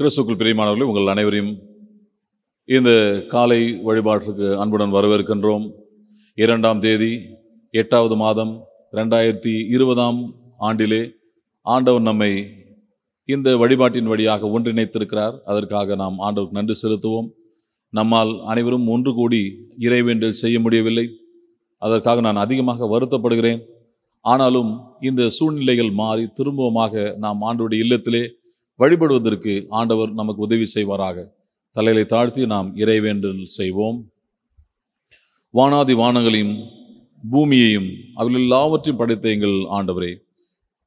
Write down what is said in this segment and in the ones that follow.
கிறிஸ்துக்குள் பிரியமானவர்களே உங்கள் அனைவரையும் இந்த காலை வழிபாட்டிற்கு அன்புடன் வரவேற்கின்றோம் இரண்டாம் தேதி எட்டாவது மாதம் ரெண்டாயிரத்தி இருபதாம் ஆண்டிலே ஆண்டவர் நம்மை இந்த வழிபாட்டின் வழியாக ஒன்றிணைத்திருக்கிறார் அதற்காக நாம் ஆண்டவருக்கு நன்றி செலுத்துவோம் நம்மால் அனைவரும் ஒன்று கூடி இறைவேண்டல் செய்ய முடியவில்லை அதற்காக நான் அதிகமாக வருத்தப்படுகிறேன் ஆனாலும் இந்த சூழ்நிலைகள் மாறி திரும்பமாக நாம் ஆண்டோடைய இல்லத்திலே வழிபடுவதற்கு ஆண்டவர் நமக்கு உதவி செய்வாராக தலையை தாழ்த்தி நாம் இறைவேண்டல் செய்வோம் வானாதி வானங்களையும் பூமியையும் அவள் எல்லாவற்றையும் படைத்த எங்கள் ஆண்டவரே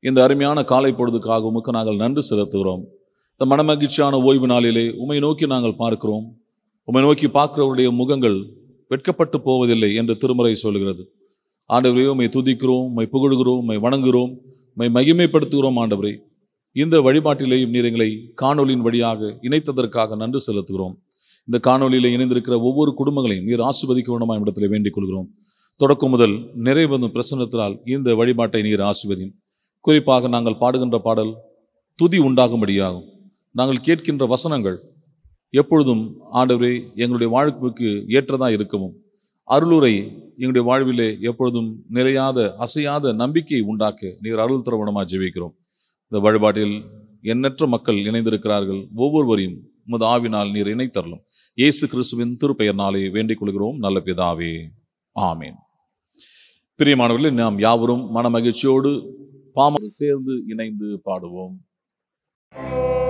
இந்த அருமையான காலை பொழுதுக்காக உமக்கு நாங்கள் நன்றி செலுத்துகிறோம் இந்த மனமகிழ்ச்சியான ஓய்வு நாளிலே உமை நோக்கி நாங்கள் பார்க்கிறோம் உமை நோக்கி பார்க்கிறவருடைய முகங்கள் வெட்கப்பட்டு போவதில்லை என்று திருமறை சொல்கிறது ஆண்டவரே உம்மை துதிக்கிறோம் உமை புகழ்கிறோம் உமை வணங்குகிறோம் உமை மகிமைப்படுத்துகிறோம் ஆண்டவரே இந்த வழிபாட்டிலேயும் நீர் எங்களை காணொலியின் வழியாக இணைத்ததற்காக நன்றி செலுத்துகிறோம் இந்த காணொலியில் இணைந்திருக்கிற ஒவ்வொரு குடும்பங்களையும் நீர் ஆசிர்வதிக்க வேண்டுமா இடத்துல வேண்டிக் கொள்கிறோம் தொடக்கம் முதல் நிறைவதும் பிரசன்னத்தினால் இந்த வழிபாட்டை நீர் ஆசிர்வதி குறிப்பாக நாங்கள் பாடுகின்ற பாடல் துதி உண்டாகும்படியாகும் நாங்கள் கேட்கின்ற வசனங்கள் எப்பொழுதும் ஆண்டவரே எங்களுடைய வாழ்வுக்கு ஏற்றதாக இருக்கவும் அருளுரை எங்களுடைய வாழ்விலே எப்பொழுதும் நிலையாத அசையாத நம்பிக்கையை உண்டாக்க நீர் அருள் திரவணமாக ஜெயிக்கிறோம் இந்த வழிபாட்டில் எண்ணற்ற மக்கள் இணைந்திருக்கிறார்கள் ஒவ்வொருவரையும் உமது ஆவினால் நீர் இணைத்தரலும் இயேசு கிறிஸ்துவின் திருப்பெயர் நாளை வேண்டிக் கொள்கிறோம் நல்ல பிதாவே ஆமேன் பிரியமானவர்களே நாம் யாவரும் மன மகிழ்ச்சியோடு பாம சேர்ந்து இணைந்து பாடுவோம் thank you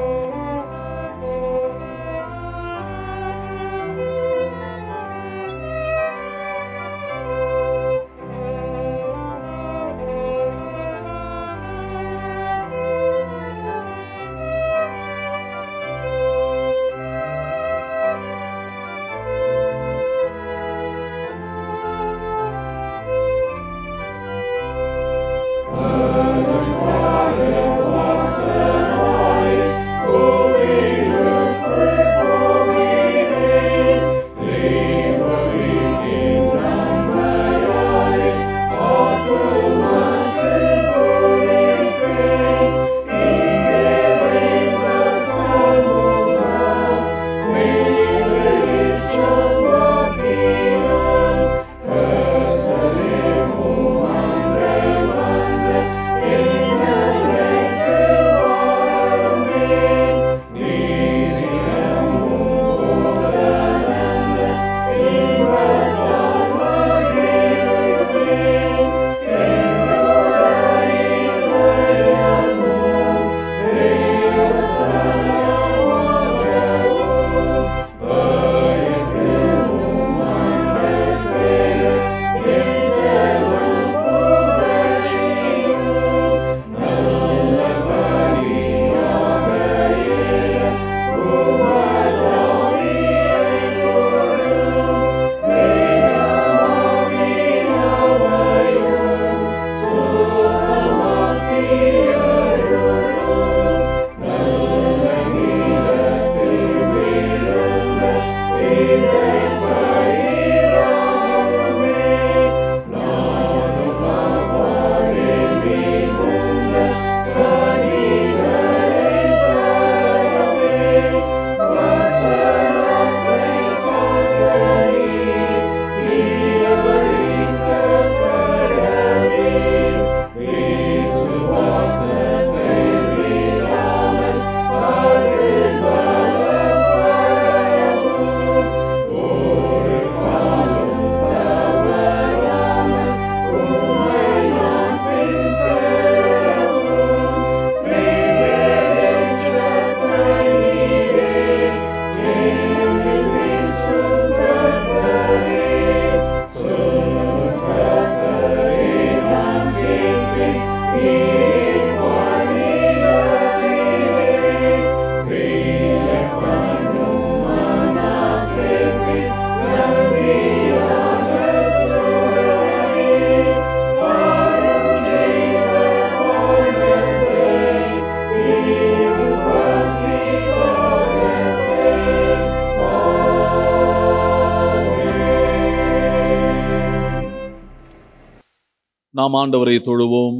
நாம் ஆண்டவரை தொழுவோம்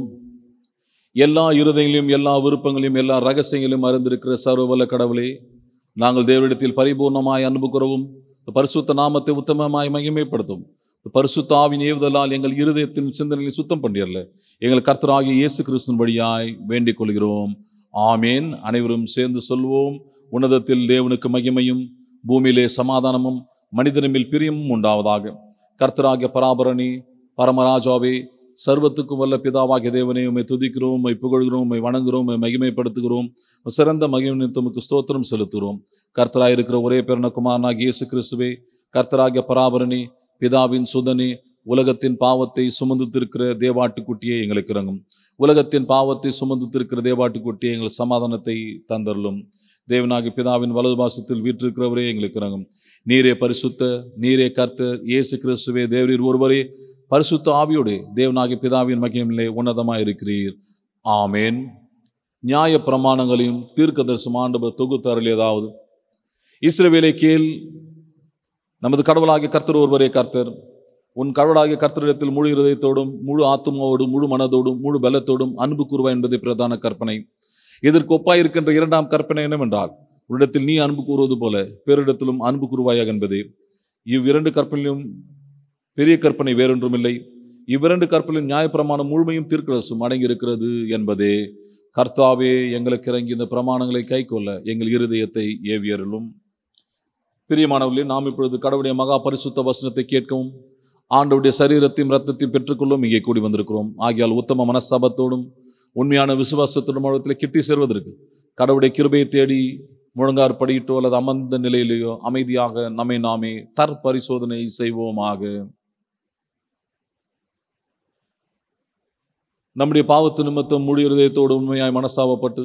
எல்லா இருதயங்களையும் எல்லா விருப்பங்களையும் எல்லா ரகசியங்களையும் அறிந்திருக்கிற சர்வவல்ல கடவுளே நாங்கள் தேவரிடத்தில் பரிபூர்ணமாய் அன்பு குறவும் பரிசுத்த நாமத்தை உத்தமமாய் மகிமைப்படுத்தும் பரிசுத்த ஏவுதலால் எங்கள் இருதயத்தின் சிந்தனையை சுத்தம் பண்ணிடல எங்கள் கர்த்தராகிய இயேசு கிறிஸ்தன் வழியாய் வேண்டிக் கொள்கிறோம் ஆமேன் அனைவரும் சேர்ந்து சொல்வோம் உன்னதத்தில் தேவனுக்கு மகிமையும் பூமியிலே சமாதானமும் மனிதனமில் பிரியமும் உண்டாவதாக கர்த்தராகிய பராபரணி பரமராஜாவே சர்வத்துக்கும் வல்ல பிதாவாகிய தேவனை உண்மை துதிக்கிறோம் உண்மை புகழ்கிறோம் உண்மை வணங்குகிறோம் உண்மை மகிமைப்படுத்துகிறோம் சிறந்த மகிமைத்தமுக்கு ஸ்தோத்திரம் செலுத்துகிறோம் இருக்கிற ஒரே பெருணக்குமாரனாக இயேசு கிறிஸ்துவே கர்த்தராகிய பராபரணி பிதாவின் சுதனி உலகத்தின் பாவத்தை சுமந்து திருக்கிற தேவாட்டுக்குட்டியை எங்களுக்கு இறங்கும் உலகத்தின் பாவத்தை சுமந்து திருக்கிற தேவாட்டுக்குட்டியை எங்கள் சமாதானத்தை தந்தரலும் தேவனாகி பிதாவின் வலது பாசத்தில் வீட்டிருக்கிறவரே எங்களுக்கு இறங்கும் நீரே பரிசுத்த நீரே கர்த்தர் இயேசு கிறிஸ்துவே தேவரீர் ஒருவரே பரிசுத்த ஆவியோடு தேவனாகி பிதாவின் மகிமிலே உன்னதமாக இருக்கிறீர் ஆமேன் நியாய பிரமாணங்களையும் தீர்க்க தரிசனம் ஆண்டவர் தொகுத்தரல் ஏதாவது இஸ்ரவேலை கேள் நமது கடவுளாகிய கர்த்தர் ஒருவரே கர்த்தர் உன் கடவுளாகிய கர்த்தரிடத்தில் முழு இருதயத்தோடும் முழு ஆத்மாவோடும் முழு மனதோடும் முழு பலத்தோடும் அன்பு கூறுவாய் என்பது பிரதான கற்பனை இதற்கு ஒப்பாய் இருக்கின்ற இரண்டாம் கற்பனை என்னவென்றால் உன்னிடத்தில் நீ அன்பு கூறுவது போல பேரிடத்திலும் அன்பு கூறுவாயாக என்பதே இவ்விரண்டு கற்பனையும் பெரிய கற்பனை வேறொன்றுமில்லை இவ்விரண்டு கற்பலின் நியாயப்பிரமாணம் முழுமையும் தீர்க்கரசும் அடங்கியிருக்கிறது என்பதே கர்த்தாவே எங்களுக்கு இறங்கி இந்த பிரமாணங்களை கைக்கொள்ள எங்கள் இருதயத்தை ஏவியருளும் பிரியமானவர்களே நாம் இப்பொழுது கடவுளுடைய மகா பரிசுத்த வசனத்தை கேட்கவும் ஆண்டவுடைய சரீரத்தையும் ரத்தத்தையும் பெற்றுக்கொள்ளும் இங்கே கூடி வந்திருக்கிறோம் ஆகியால் உத்தம மனஸ்தாபத்தோடும் உண்மையான விசுவாசத்தோடும் உலகத்தில் கிட்டி சேர்வதற்கு கடவுடைய கிருபையை தேடி முழங்கார் படியிட்டோ அல்லது அமர்ந்த நிலையிலேயோ அமைதியாக நம்மை நாமே தற்பரிசோதனை செய்வோமாக நம்முடைய பாவத்து நிமித்தம் முழு இருதயத்தோடு உண்மையாய் மனஸ்தாபப்பட்டு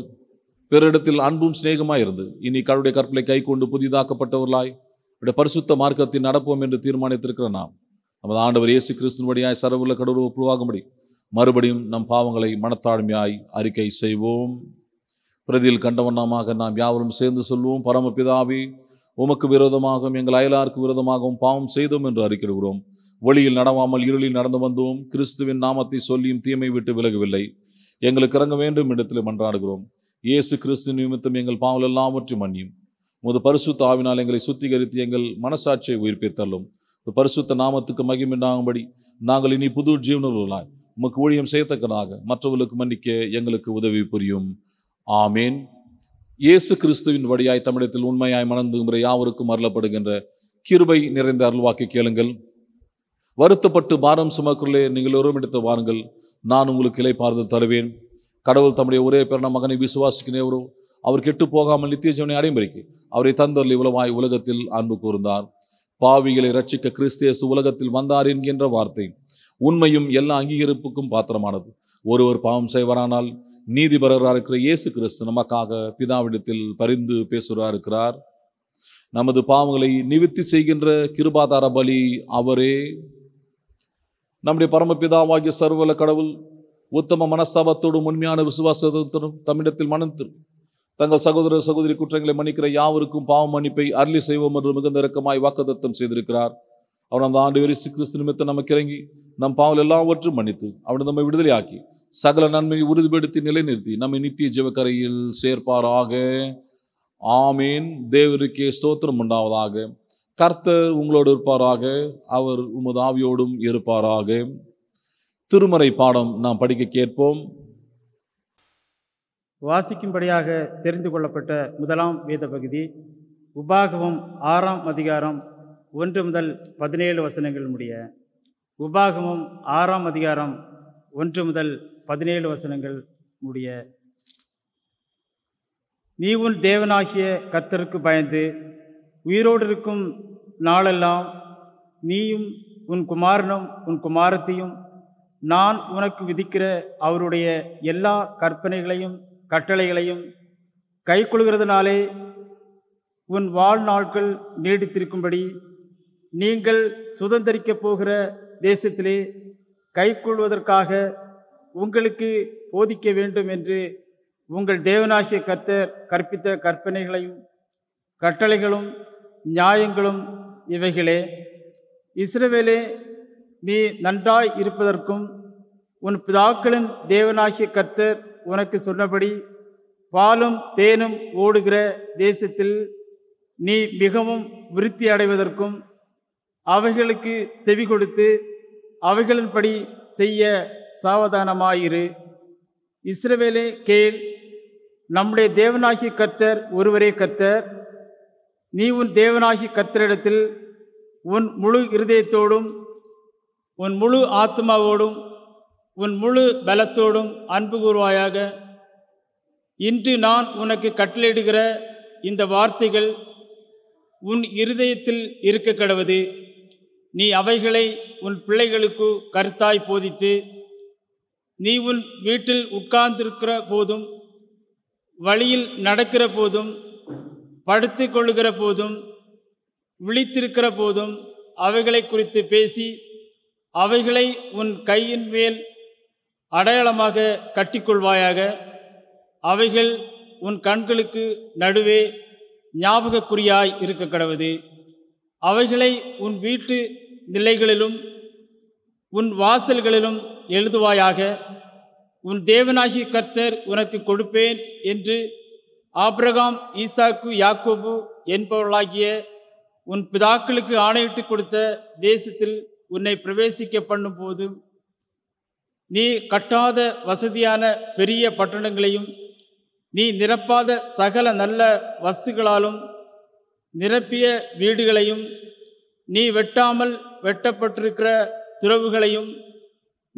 பிறரிடத்தில் அன்பும் சிநேகமாக இருந்து இனி கடவுடைய கற்பலை கை கொண்டு புதிதாக்கப்பட்டவர்களாய் உடைய பரிசுத்த மார்க்கத்தில் நடப்போம் என்று தீர்மானித்திருக்கிற நாம் நமது ஆண்டவர் இயேசு கிறிஸ்துவடியாய் சரவுள்ள கடவுள் ஒப்புவாகும்படி மறுபடியும் நம் பாவங்களை மனத்தாழ்மையாய் அறிக்கை செய்வோம் பிரதியில் கண்டவண்ணமாக நாம் யாவரும் சேர்ந்து சொல்வோம் பரமபிதாவி உமக்கு விரோதமாகவும் எங்கள் அயலாருக்கு விரோதமாகவும் பாவம் செய்தோம் என்று அறிக்கிடுகிறோம் ஒளியில் நடவாமல் இருளில் நடந்து வந்தோம் கிறிஸ்துவின் நாமத்தை சொல்லியும் தீமை விட்டு விலகவில்லை எங்களுக்கு இறங்க வேண்டும் இடத்தில் மன்றாடுகிறோம் இயேசு கிறிஸ்து நிமித்தம் எங்கள் பாவல் எல்லாவற்றையும் மன்னியும் முது பரிசுத்த ஆவினால் எங்களை சுத்திகரித்து எங்கள் மனசாட்சியை உயிர்ப்பித்தள்ளும் பரிசுத்த நாமத்துக்கு மகிமின்னாகும்படி நாங்கள் இனி புது ஜீவனர்களாய் உமக்கு ஊழியம் செய்யத்தக்கதாக மற்றவர்களுக்கு மன்னிக்க எங்களுக்கு உதவி புரியும் ஆமேன் இயேசு கிறிஸ்துவின் வழியாய் தமிழத்தில் உண்மையாய் முறை யாவருக்கும் அருளப்படுகின்ற கிருபை நிறைந்த அருள்வாக்கி கேளுங்கள் வருத்தப்பட்டு பாரம் சுமக்குள்ளே நீங்கள் ஒரு எடுத்து வாருங்கள் நான் உங்களுக்கு இலை பார்த்து தருவேன் கடவுள் தம்முடைய ஒரே பேரான மகனை விசுவாசிக்கினேவரோ அவர் கெட்டு போகாமல் நித்திய ஜீவனை அடைமுறைக்கு அவரை தந்தரில் இவ்வளவாய் உலகத்தில் அன்பு கூர்ந்தார் பாவிகளை ரட்சிக்க கிறிஸ்தியசு உலகத்தில் வந்தார் என்கின்ற வார்த்தை உண்மையும் எல்லா அங்கீகரிப்புக்கும் பாத்திரமானது ஒருவர் பாவம் செய்வரானால் நீதிபரராக இருக்கிற இயேசு கிறிஸ்து நமக்காக பிதாவிடத்தில் பரிந்து பேசுகிறார் இருக்கிறார் நமது பாவங்களை நிவித்தி செய்கின்ற கிருபாதார பலி அவரே நம்முடைய பரமபிதாவாகிய சர்வல கடவுள் உத்தம மனஸ்தாபத்தோடும் உண்மையான விசுவாசத்தோடும் தமிழத்தில் மனந்திரு தங்கள் சகோதர சகோதரி குற்றங்களை மன்னிக்கிற யாவருக்கும் பாவம் மன்னிப்பை அருளி செய்வோம் என்று மிகுந்த இறக்கமாய் வாக்குதத்தம் செய்திருக்கிறார் அவர் அந்த ஆண்டு வெறிசு கிறிஸ்து நிமித்தம் நமக்கு இறங்கி நம் பாவல் எல்லாவற்றும் மன்னித்து அவனை நம்மை விடுதலையாக்கி சகல நன்மையை உறுதிப்படுத்தி நிலைநிறுத்தி நம்மை நித்திய ஜீவக்கரையில் சேர்ப்பாராக ஆமேன் தேவருக்கே ஸ்தோத்திரம் உண்டாவதாக கர்த்தர் உங்களோடு இருப்பாராக அவர் உமது ஆவியோடும் இருப்பாராக திருமறை பாடம் நாம் படிக்க கேட்போம் வாசிக்கும்படியாக தெரிந்து கொள்ளப்பட்ட முதலாம் வேத பகுதி உபாகவம் ஆறாம் அதிகாரம் ஒன்று முதல் பதினேழு வசனங்கள் முடிய உபாகமும் ஆறாம் அதிகாரம் ஒன்று முதல் பதினேழு வசனங்கள் முடிய நீ உன் தேவனாகிய கர்த்தருக்கு பயந்து உயிரோடு இருக்கும் நாளெல்லாம் நீயும் உன் குமாரனும் உன் குமாரத்தையும் நான் உனக்கு விதிக்கிற அவருடைய எல்லா கற்பனைகளையும் கட்டளைகளையும் கை கொள்கிறதுனாலே உன் வாழ்நாட்கள் நீடித்திருக்கும்படி நீங்கள் சுதந்திரிக்கப் போகிற தேசத்திலே கைக்கொள்வதற்காக உங்களுக்கு போதிக்க வேண்டும் என்று உங்கள் தேவநாசிய கர்த்தர் கற்பித்த கற்பனைகளையும் கட்டளைகளும் நியாயங்களும் இவைகளே இஸ்ரவேலே நீ நன்றாய் இருப்பதற்கும் உன் பிதாக்களின் தேவனாகிய கர்த்தர் உனக்கு சொன்னபடி பாலும் தேனும் ஓடுகிற தேசத்தில் நீ மிகவும் விருத்தி அடைவதற்கும் அவைகளுக்கு செவி கொடுத்து அவைகளின்படி செய்ய சாவதானமாயிரு இஸ்ரவேலே கேள் நம்முடைய தேவனாகிய கர்த்தர் ஒருவரே கர்த்தர் நீ உன் தேவனாகி கத்திரிடத்தில் உன் முழு இருதயத்தோடும் உன் முழு ஆத்மாவோடும் உன் முழு பலத்தோடும் அன்பு கூறுவாயாக இன்று நான் உனக்கு கட்டளையிடுகிற இந்த வார்த்தைகள் உன் இருதயத்தில் இருக்க கடவுது நீ அவைகளை உன் பிள்ளைகளுக்கு கருத்தாய் போதித்து நீ உன் வீட்டில் உட்கார்ந்திருக்கிற போதும் வழியில் நடக்கிற போதும் படுத்து கொள்கிற போதும் விழித்திருக்கிற போதும் அவைகளை குறித்து பேசி அவைகளை உன் கையின் மேல் அடையாளமாக கட்டிக்கொள்வாயாக அவைகள் உன் கண்களுக்கு நடுவே ஞாபகக்குறியாய் இருக்க கடவுது அவைகளை உன் வீட்டு நிலைகளிலும் உன் வாசல்களிலும் எழுதுவாயாக உன் தேவனாகிய கர்த்தர் உனக்கு கொடுப்பேன் என்று ஆப்ரகாம் ஈசாக்கு யாக்கோபு என்பவர்களாகிய உன் பிதாக்களுக்கு ஆணையிட்டு கொடுத்த தேசத்தில் உன்னை பிரவேசிக்க பண்ணும்போது நீ கட்டாத வசதியான பெரிய பட்டணங்களையும் நீ நிரப்பாத சகல நல்ல வசுகளாலும் நிரப்பிய வீடுகளையும் நீ வெட்டாமல் வெட்டப்பட்டிருக்கிற துறவுகளையும்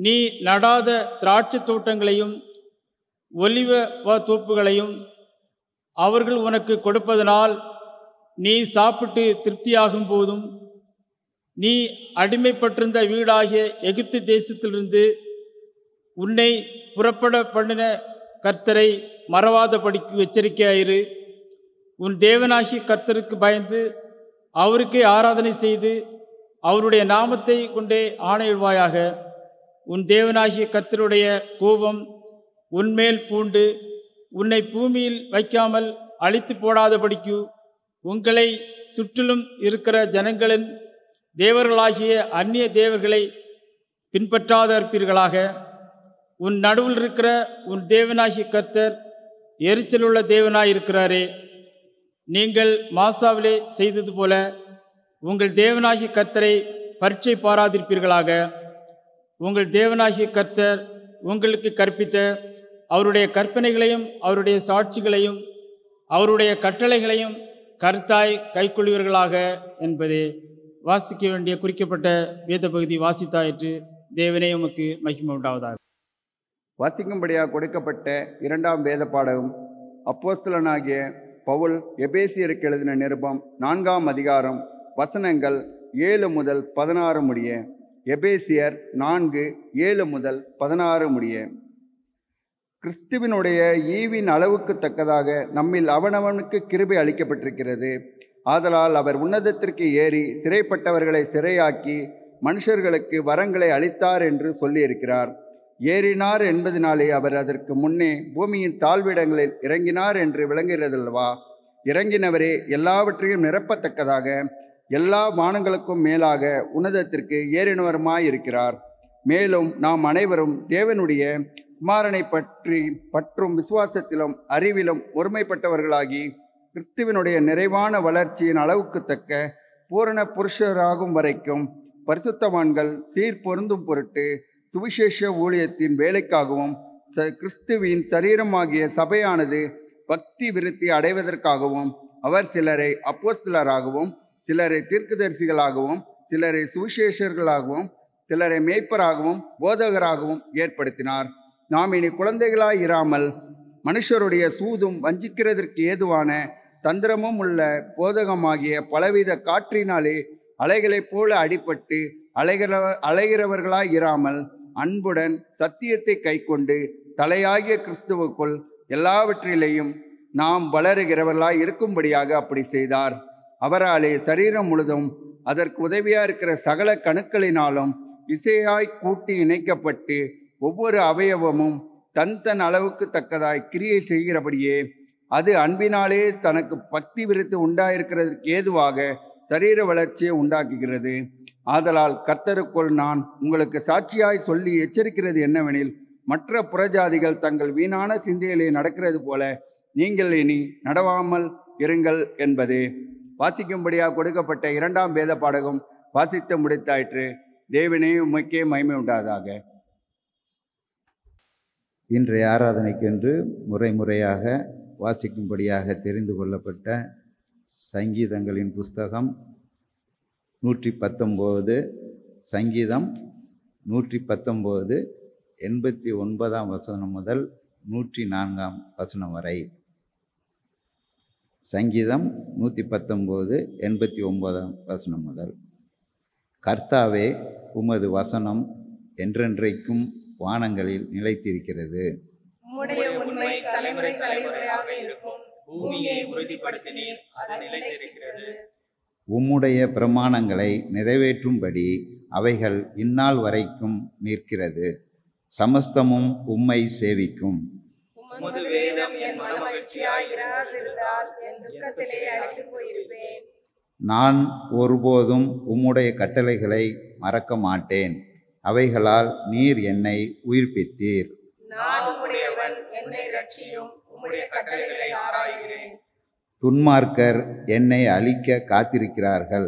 நீ நடாத திராட்சை தோட்டங்களையும் ஒலிவ தோப்புகளையும் அவர்கள் உனக்கு கொடுப்பதனால் நீ சாப்பிட்டு திருப்தியாகும் போதும் நீ அடிமைப்பட்டிருந்த வீடாகிய எகிப்து தேசத்திலிருந்து உன்னை புறப்பட பண்ணின கர்த்தரை மறவாதபடிக்கு எச்சரிக்கையாயிரு உன் தேவனாகிய கர்த்தருக்கு பயந்து அவருக்கே ஆராதனை செய்து அவருடைய நாமத்தை கொண்டே ஆணையிடுவாயாக உன் தேவனாகிய கர்த்தருடைய கோபம் உன்மேல் பூண்டு உன்னை பூமியில் வைக்காமல் அழித்து போடாதபடிக்கு உங்களை சுற்றிலும் இருக்கிற ஜனங்களின் தேவர்களாகிய அந்நிய தேவர்களை பின்பற்றாத இருப்பீர்களாக உன் நடுவில் இருக்கிற உன் தேவனாகிய கர்த்தர் எரிச்சலுள்ள தேவனாயிருக்கிறாரே நீங்கள் மாசாவிலே செய்தது போல உங்கள் தேவனாகிய கர்த்தரை பரீட்சை பாராதிருப்பீர்களாக உங்கள் தேவனாகிய கர்த்தர் உங்களுக்கு கற்பித்த அவருடைய கற்பனைகளையும் அவருடைய சாட்சிகளையும் அவருடைய கட்டளைகளையும் கருத்தாய் கைக்கொள்வீர்களாக என்பது வாசிக்க வேண்டிய குறிக்கப்பட்ட வேத பகுதி வாசித்தாயிற்று தேவனே உமக்கு மகிமை உண்டாவதாக வாசிக்கும்படியாக கொடுக்கப்பட்ட இரண்டாம் வேத பாடகம் அப்போஸ்தலனாகிய பவுல் எபேசியருக்கு எழுதின நிருபம் நான்காம் அதிகாரம் வசனங்கள் ஏழு முதல் பதினாறு முடிய எபேசியர் நான்கு ஏழு முதல் பதினாறு முடிய கிறிஸ்துவினுடைய ஈவின் அளவுக்கு தக்கதாக நம்மில் அவனவனுக்கு கிருபை அளிக்கப்பட்டிருக்கிறது ஆதலால் அவர் உன்னதத்திற்கு ஏறி சிறைப்பட்டவர்களை சிறையாக்கி மனுஷர்களுக்கு வரங்களை அளித்தார் என்று சொல்லியிருக்கிறார் ஏறினார் என்பதனாலே அவர் அதற்கு முன்னே பூமியின் தாழ்விடங்களில் இறங்கினார் என்று விளங்குகிறதல்லவா இறங்கினவரே எல்லாவற்றையும் நிரப்பத்தக்கதாக எல்லா வானங்களுக்கும் மேலாக உன்னதத்திற்கு ஏறினவருமாயிருக்கிறார் மேலும் நாம் அனைவரும் தேவனுடைய குமாரனை பற்றி பற்றும் விசுவாசத்திலும் அறிவிலும் ஒருமைப்பட்டவர்களாகி கிறிஸ்துவனுடைய நிறைவான வளர்ச்சியின் அளவுக்கு தக்க பூரண புருஷராகும் வரைக்கும் பரிசுத்தவான்கள் சீர் பொருந்தும் பொருட்டு சுவிசேஷ ஊழியத்தின் வேலைக்காகவும் ச கிறிஸ்துவின் சரீரமாகிய சபையானது பக்தி விருத்தி அடைவதற்காகவும் அவர் சிலரை அப்போஸ்தலராகவும் சிலரை தீர்க்குதரிசிகளாகவும் சிலரை சுவிசேஷர்களாகவும் சிலரை மேய்ப்பராகவும் போதகராகவும் ஏற்படுத்தினார் நாம் இனி குழந்தைகளாக இராமல் மனுஷருடைய சூதும் வஞ்சிக்கிறதற்கு ஏதுவான தந்திரமும் உள்ள போதகமாகிய பலவித காற்றினாலே அலைகளைப் போல அடிபட்டு அலைகிற அலைகிறவர்களாய் இராமல் அன்புடன் சத்தியத்தை கைக்கொண்டு தலையாகிய கிறிஸ்துவுக்குள் எல்லாவற்றிலேயும் நாம் வளருகிறவர்களாய் இருக்கும்படியாக அப்படி செய்தார் அவராலே சரீரம் முழுதும் அதற்கு உதவியாக இருக்கிற சகல கணுக்களினாலும் இசையாய் கூட்டி இணைக்கப்பட்டு ஒவ்வொரு அவயவமும் தன் தன் அளவுக்கு தக்கதாய் கிரியை செய்கிறபடியே அது அன்பினாலே தனக்கு பக்தி விருத்து உண்டாயிருக்கிறதற்கு ஏதுவாக சரீர வளர்ச்சியை உண்டாக்குகிறது ஆதலால் கர்த்தருக்குள் நான் உங்களுக்கு சாட்சியாய் சொல்லி எச்சரிக்கிறது என்னவெனில் மற்ற புறஜாதிகள் தங்கள் வீணான சிந்தையிலே நடக்கிறது போல நீங்கள் இனி நடவாமல் இருங்கள் என்பது வாசிக்கும்படியாக கொடுக்கப்பட்ட இரண்டாம் வேத பாடகம் வாசித்து முடித்தாயிற்று தேவனே உமைக்கே மகிமை உண்டாதாக இன்றைய ஆராதனைக்கென்று முறை முறையாக வாசிக்கும்படியாக தெரிந்து கொள்ளப்பட்ட சங்கீதங்களின் புஸ்தகம் நூற்றி பத்தொம்போது சங்கீதம் நூற்றி பத்தொம்போது எண்பத்தி ஒன்பதாம் வசனம் முதல் நூற்றி நான்காம் வசனம் வரை சங்கீதம் நூற்றி பத்தொம்போது எண்பத்தி ஒன்பதாம் வசனம் முதல் கர்த்தாவே உமது வசனம் என்றென்றைக்கும் வானங்களில் நிலைத்திருக்கிறது உம்முடைய பிரமாணங்களை நிறைவேற்றும்படி அவைகள் இந்நாள் வரைக்கும் நிற்கிறது சமஸ்தமும் உம்மை சேவிக்கும் நான் ஒருபோதும் உம்முடைய கட்டளைகளை மறக்க மாட்டேன் அவைகளால் நீர் என்னை உயிர்ப்பித்தீர் துன்மார்க்கர் என்னை அழிக்க காத்திருக்கிறார்கள்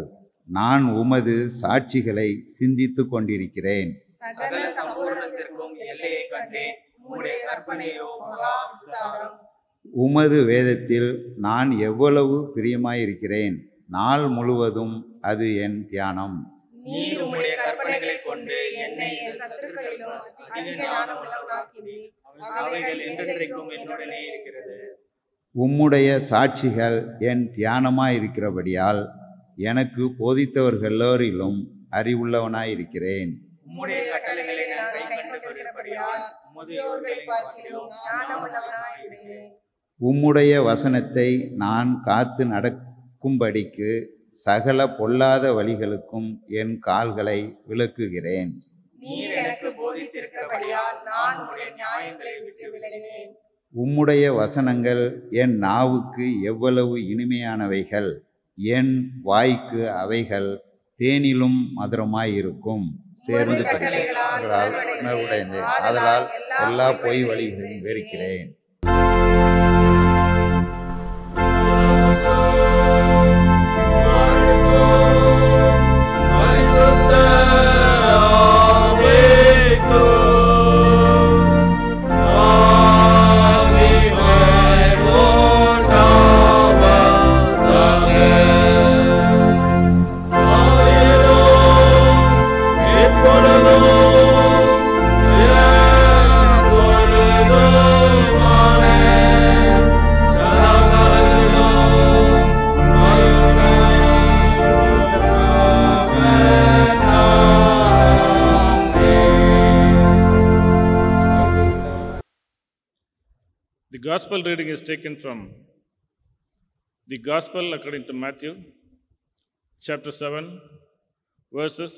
நான் உமது சாட்சிகளை சிந்தித்துக் கொண்டிருக்கிறேன் உமது வேதத்தில் நான் எவ்வளவு பிரியமாயிருக்கிறேன் நாள் முழுவதும் அது என் தியானம் உம்முடைய கொண்டு என்னை சத்துருக்களிலும் அதிக ஞானம் அவைகள் என்றென்றைக்கும் என்னுடனே இருக்கிறது உம்முடைய சாட்சிகள் என் தியானமாயிருக்கிறபடியால் இருக்கிறபடியால் எனக்கு போதித்தவர்கள் எல்லோரிலும் உம்முடைய கட்டளைகளை நான் உம்முடைய வசனத்தை நான் காத்து நடக்கும்படிக்கு சகல பொல்லாத வழிகளுக்கும் என் கால்களை விளக்குகிறேன் உம்முடைய வசனங்கள் என் நாவுக்கு எவ்வளவு இனிமையானவைகள் என் வாய்க்கு அவைகள் தேனிலும் மதுரமாயிருக்கும் சேர்ந்து உணர்வுடைந்து அதனால் எல்லா பொய் வழிகளையும் வெறுக்கிறேன் Alif Lam gospel reading is taken from the gospel according to Matthew, chapter 7, verses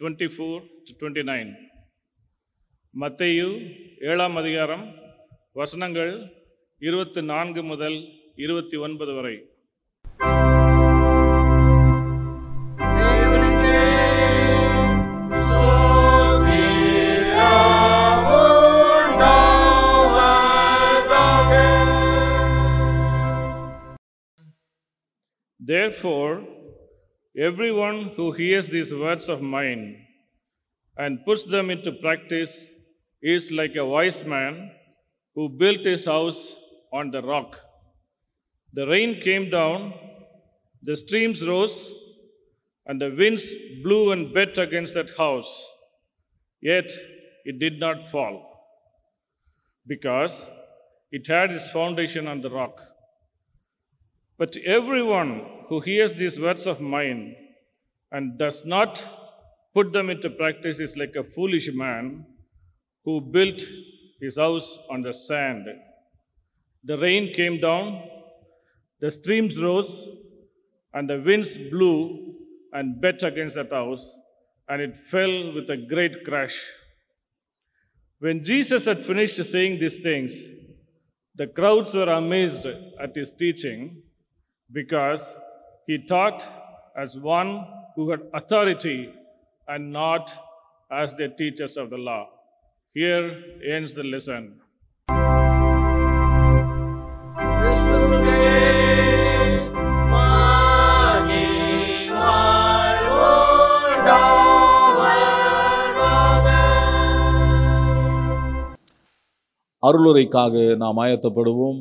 24 to 29. Matthew ஏழாம் அதிகாரம் வசனங்கள் இருபத்தி நான்கு முதல் இருபத்தி ஒன்பது வரை Therefore, everyone who hears these words of mine and puts them into practice is like a wise man who built his house on the rock. The rain came down, the streams rose, and the winds blew and beat against that house. Yet it did not fall, because it had its foundation on the rock. But everyone who hears these words of mine and does not put them into practice is like a foolish man who built his house on the sand. The rain came down, the streams rose, and the winds blew and beat against that house, and it fell with a great crash. When Jesus had finished saying these things, the crowds were amazed at his teaching because he taught as one who had authority and not as the teachers of the law. Here ends the lesson. அருளுரைக்காக நாம் ஆயத்தப்படுவோம்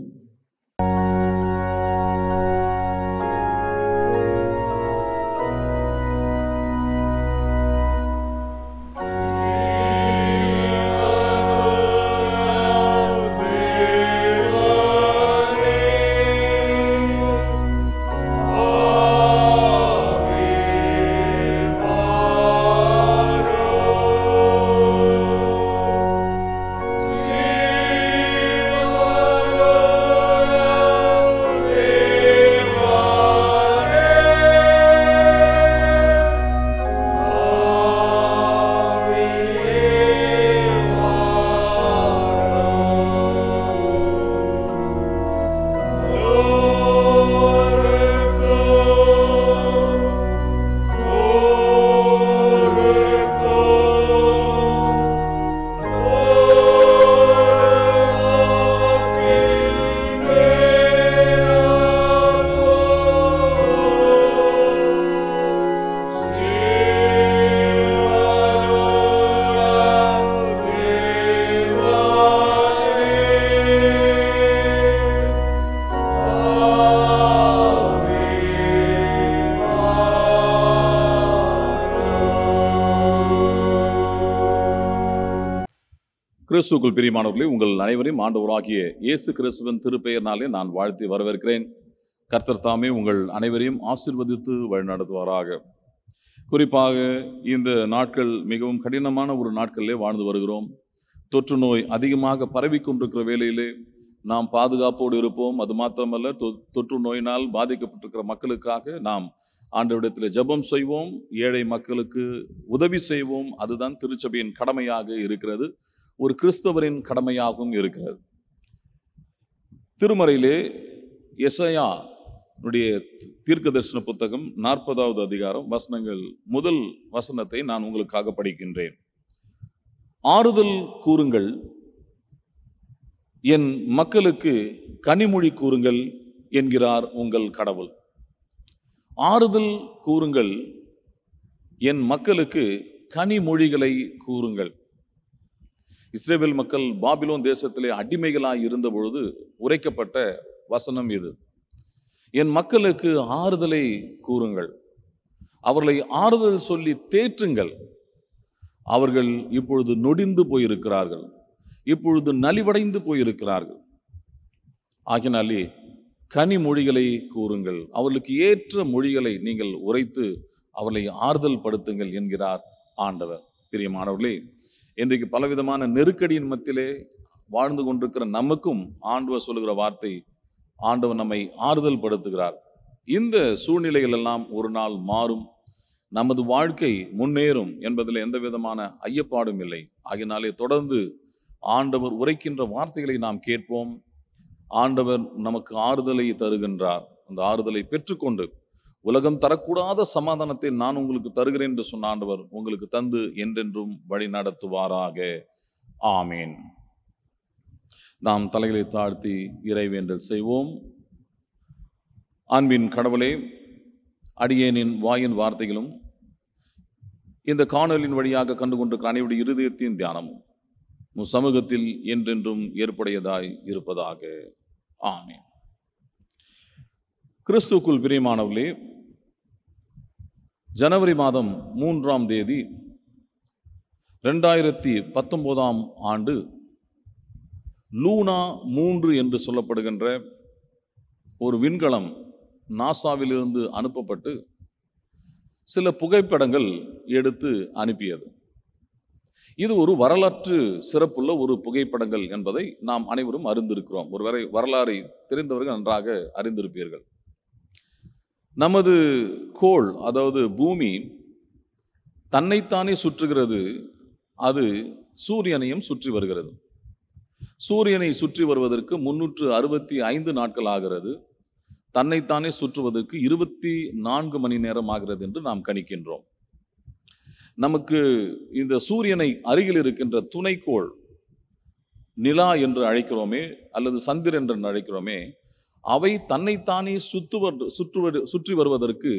கிறிஸ்துக்குள் பிரியமானவர்களே உங்கள் அனைவரையும் ஆண்டவராகிய இயேசு கிறிஸ்துவின் திருப்பெயர்னாலே நான் வாழ்த்தி வரவேற்கிறேன் கர்த்தர் தாமே உங்கள் அனைவரையும் ஆசிர்வதித்து வழிநடத்துவாராக குறிப்பாக இந்த நாட்கள் மிகவும் கடினமான ஒரு நாட்களிலே வாழ்ந்து வருகிறோம் தொற்று நோய் அதிகமாக பரவி கொண்டிருக்கிற வேலையிலே நாம் பாதுகாப்போடு இருப்போம் அது மாத்திரமல்ல தொற்று நோயினால் பாதிக்கப்பட்டிருக்கிற மக்களுக்காக நாம் ஆண்டவிடத்தில் ஜபம் செய்வோம் ஏழை மக்களுக்கு உதவி செய்வோம் அதுதான் திருச்சபையின் கடமையாக இருக்கிறது ஒரு கிறிஸ்தவரின் கடமையாகவும் இருக்கிறது திருமறையிலே எஸ்ஐயா தீர்க்க தரிசன புத்தகம் நாற்பதாவது அதிகாரம் வசனங்கள் முதல் வசனத்தை நான் உங்களுக்காக படிக்கின்றேன் ஆறுதல் கூறுங்கள் என் மக்களுக்கு கனிமொழி கூறுங்கள் என்கிறார் உங்கள் கடவுள் ஆறுதல் கூறுங்கள் என் மக்களுக்கு கனிமொழிகளை கூறுங்கள் இஸ்ரேவேல் மக்கள் பாபிலோன் தேசத்திலே அடிமைகளாக இருந்த பொழுது உரைக்கப்பட்ட வசனம் இது என் மக்களுக்கு ஆறுதலை கூறுங்கள் அவர்களை ஆறுதல் சொல்லி தேற்றுங்கள் அவர்கள் இப்பொழுது நொடிந்து போயிருக்கிறார்கள் இப்பொழுது நலிவடைந்து போயிருக்கிறார்கள் ஆகினாலே கனி மொழிகளை கூறுங்கள் அவர்களுக்கு ஏற்ற மொழிகளை நீங்கள் உரைத்து அவர்களை ஆறுதல் படுத்துங்கள் என்கிறார் ஆண்டவர் பிரியமானவர்களே இன்றைக்கு பலவிதமான நெருக்கடியின் மத்தியிலே வாழ்ந்து கொண்டிருக்கிற நமக்கும் ஆண்டவர் சொல்லுகிற வார்த்தை ஆண்டவர் நம்மை ஆறுதல் படுத்துகிறார் இந்த சூழ்நிலைகள் எல்லாம் ஒரு நாள் மாறும் நமது வாழ்க்கை முன்னேறும் என்பதில் எந்த விதமான ஐயப்பாடும் இல்லை ஆகினாலே தொடர்ந்து ஆண்டவர் உரைக்கின்ற வார்த்தைகளை நாம் கேட்போம் ஆண்டவர் நமக்கு ஆறுதலை தருகின்றார் அந்த ஆறுதலை பெற்றுக்கொண்டு உலகம் தரக்கூடாத சமாதானத்தை நான் உங்களுக்கு தருகிறேன் என்று சொன்ன ஆண்டவர் உங்களுக்கு தந்து என்றென்றும் வழி நடத்துவாராக ஆமேன் நாம் தலைகளை தாழ்த்தி இறைவேண்டல் செய்வோம் அன்பின் கடவுளே அடியேனின் வாயின் வார்த்தைகளும் இந்த காணொலியின் வழியாக கண்டு அனைவருடைய இருதயத்தின் தியானமும் சமூகத்தில் என்றென்றும் ஏற்புடையதாய் இருப்பதாக ஆமேன் கிறிஸ்துக்குள் பிரியமானவர்களே ஜனவரி மாதம் மூன்றாம் தேதி ரெண்டாயிரத்தி பத்தொம்போதாம் ஆண்டு லூனா மூன்று என்று சொல்லப்படுகின்ற ஒரு விண்கலம் நாசாவிலிருந்து அனுப்பப்பட்டு சில புகைப்படங்கள் எடுத்து அனுப்பியது இது ஒரு வரலாற்று சிறப்புள்ள ஒரு புகைப்படங்கள் என்பதை நாம் அனைவரும் அறிந்திருக்கிறோம் ஒருவரை வரலாறை தெரிந்தவர்கள் நன்றாக அறிந்திருப்பீர்கள் நமது கோள் அதாவது பூமி தன்னைத்தானே சுற்றுகிறது அது சூரியனையும் சுற்றி வருகிறது சூரியனை சுற்றி வருவதற்கு முன்னூற்று அறுபத்தி ஐந்து நாட்கள் ஆகிறது தன்னைத்தானே சுற்றுவதற்கு இருபத்தி நான்கு மணி நேரம் ஆகிறது என்று நாம் கணிக்கின்றோம் நமக்கு இந்த சூரியனை அருகில் இருக்கின்ற துணைக்கோள் நிலா என்று அழைக்கிறோமே அல்லது சந்திரன் என்று அழைக்கிறோமே அவை தன்னைத்தானே சுற்றுவர் சுற்றுவது சுற்றி வருவதற்கு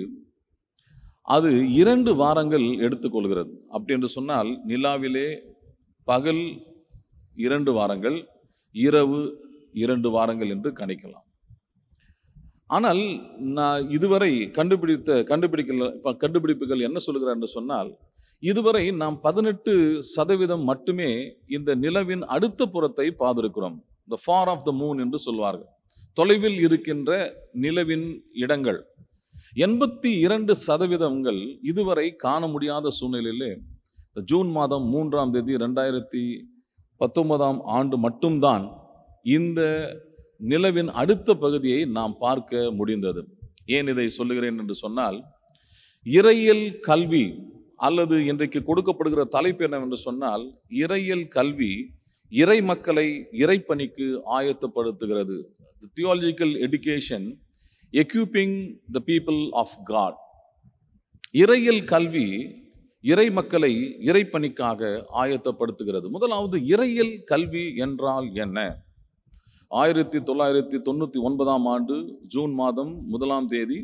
அது இரண்டு வாரங்கள் எடுத்துக்கொள்கிறது அப்படி என்று சொன்னால் நிலாவிலே பகல் இரண்டு வாரங்கள் இரவு இரண்டு வாரங்கள் என்று கணிக்கலாம் ஆனால் நான் இதுவரை கண்டுபிடித்த கண்டுபிடிக்க கண்டுபிடிப்புகள் என்ன சொல்கிறார் என்று சொன்னால் இதுவரை நாம் பதினெட்டு சதவீதம் மட்டுமே இந்த நிலவின் அடுத்த புறத்தை பார்த்திருக்கிறோம் the far of the moon என்று சொல்வார்கள் தொலைவில் இருக்கின்ற நிலவின் இடங்கள் எண்பத்தி இரண்டு சதவீதங்கள் இதுவரை காண முடியாத சூழ்நிலையிலே இந்த ஜூன் மாதம் மூன்றாம் தேதி ரெண்டாயிரத்தி பத்தொன்பதாம் ஆண்டு மட்டும்தான் இந்த நிலவின் அடுத்த பகுதியை நாம் பார்க்க முடிந்தது ஏன் இதை சொல்லுகிறேன் என்று சொன்னால் இறையல் கல்வி அல்லது இன்றைக்கு கொடுக்கப்படுகிற தலைப்பு என்னவென்று சொன்னால் இறையல் கல்வி இறை மக்களை இறைப்பணிக்கு ஆயத்தப்படுத்துகிறது the theological education, equipping the people of God. இறையில் கல்வி இறை மக்களை இறைப்பணிக்காக ஆயத்தப்படுத்துகிறது முதலாவது இறையல் கல்வி என்றால் என்ன ஆயிரத்தி தொள்ளாயிரத்தி தொண்ணூற்றி ஒன்பதாம் ஆண்டு ஜூன் மாதம் முதலாம் தேதி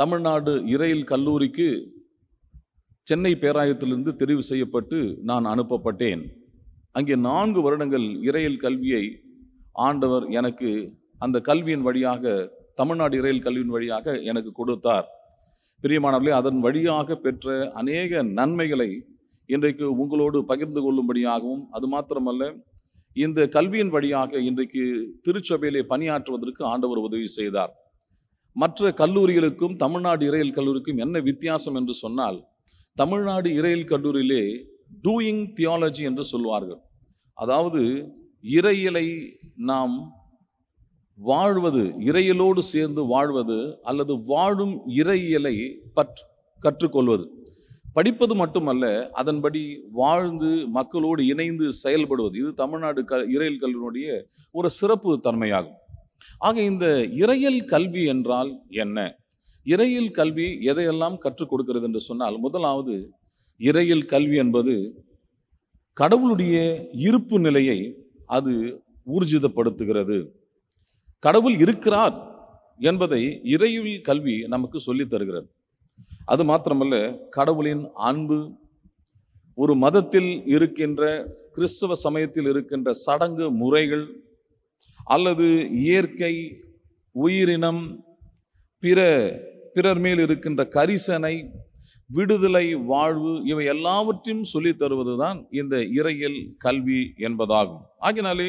தமிழ்நாடு இறையில் கல்லூரிக்கு சென்னை பேராயத்திலிருந்து தெரிவு செய்யப்பட்டு நான் அனுப்பப்பட்டேன் அங்கே நான்கு வருடங்கள் இறையல் கல்வியை ஆண்டவர் எனக்கு அந்த கல்வியின் வழியாக தமிழ்நாடு இறையில் கல்வியின் வழியாக எனக்கு கொடுத்தார் பிரியமானவர்களே அதன் வழியாக பெற்ற அநேக நன்மைகளை இன்றைக்கு உங்களோடு பகிர்ந்து கொள்ளும்படியாகவும் அது மாத்திரமல்ல இந்த கல்வியின் வழியாக இன்றைக்கு திருச்சபையிலே பணியாற்றுவதற்கு ஆண்டவர் உதவி செய்தார் மற்ற கல்லூரிகளுக்கும் தமிழ்நாடு இறையல் கல்லூரிக்கும் என்ன வித்தியாசம் என்று சொன்னால் தமிழ்நாடு இறையல் கல்லூரியிலே டூயிங் தியாலஜி என்று சொல்வார்கள் அதாவது இறையலை நாம் வாழ்வது இறையலோடு சேர்ந்து வாழ்வது அல்லது வாழும் இறையலை பற்று கற்றுக்கொள்வது படிப்பது மட்டுமல்ல அதன்படி வாழ்ந்து மக்களோடு இணைந்து செயல்படுவது இது தமிழ்நாடு க இறையல் கல்வியினுடைய ஒரு சிறப்பு தன்மையாகும் ஆக இந்த இறையல் கல்வி என்றால் என்ன இறையல் கல்வி எதையெல்லாம் கற்றுக் கொடுக்கிறது என்று சொன்னால் முதலாவது இறையல் கல்வி என்பது கடவுளுடைய இருப்பு நிலையை அது ஊர்ஜிதப்படுத்துகிறது கடவுள் இருக்கிறார் என்பதை இறையுள் கல்வி நமக்கு சொல்லி தருகிறது அது மாத்திரமல்ல கடவுளின் அன்பு ஒரு மதத்தில் இருக்கின்ற கிறிஸ்தவ சமயத்தில் இருக்கின்ற சடங்கு முறைகள் அல்லது இயற்கை உயிரினம் பிற பிறர் மேல் இருக்கின்ற கரிசனை விடுதலை வாழ்வு இவை எல்லாவற்றையும் சொல்லி தருவதுதான் இந்த இறையல் கல்வி என்பதாகும் ஆகினாலே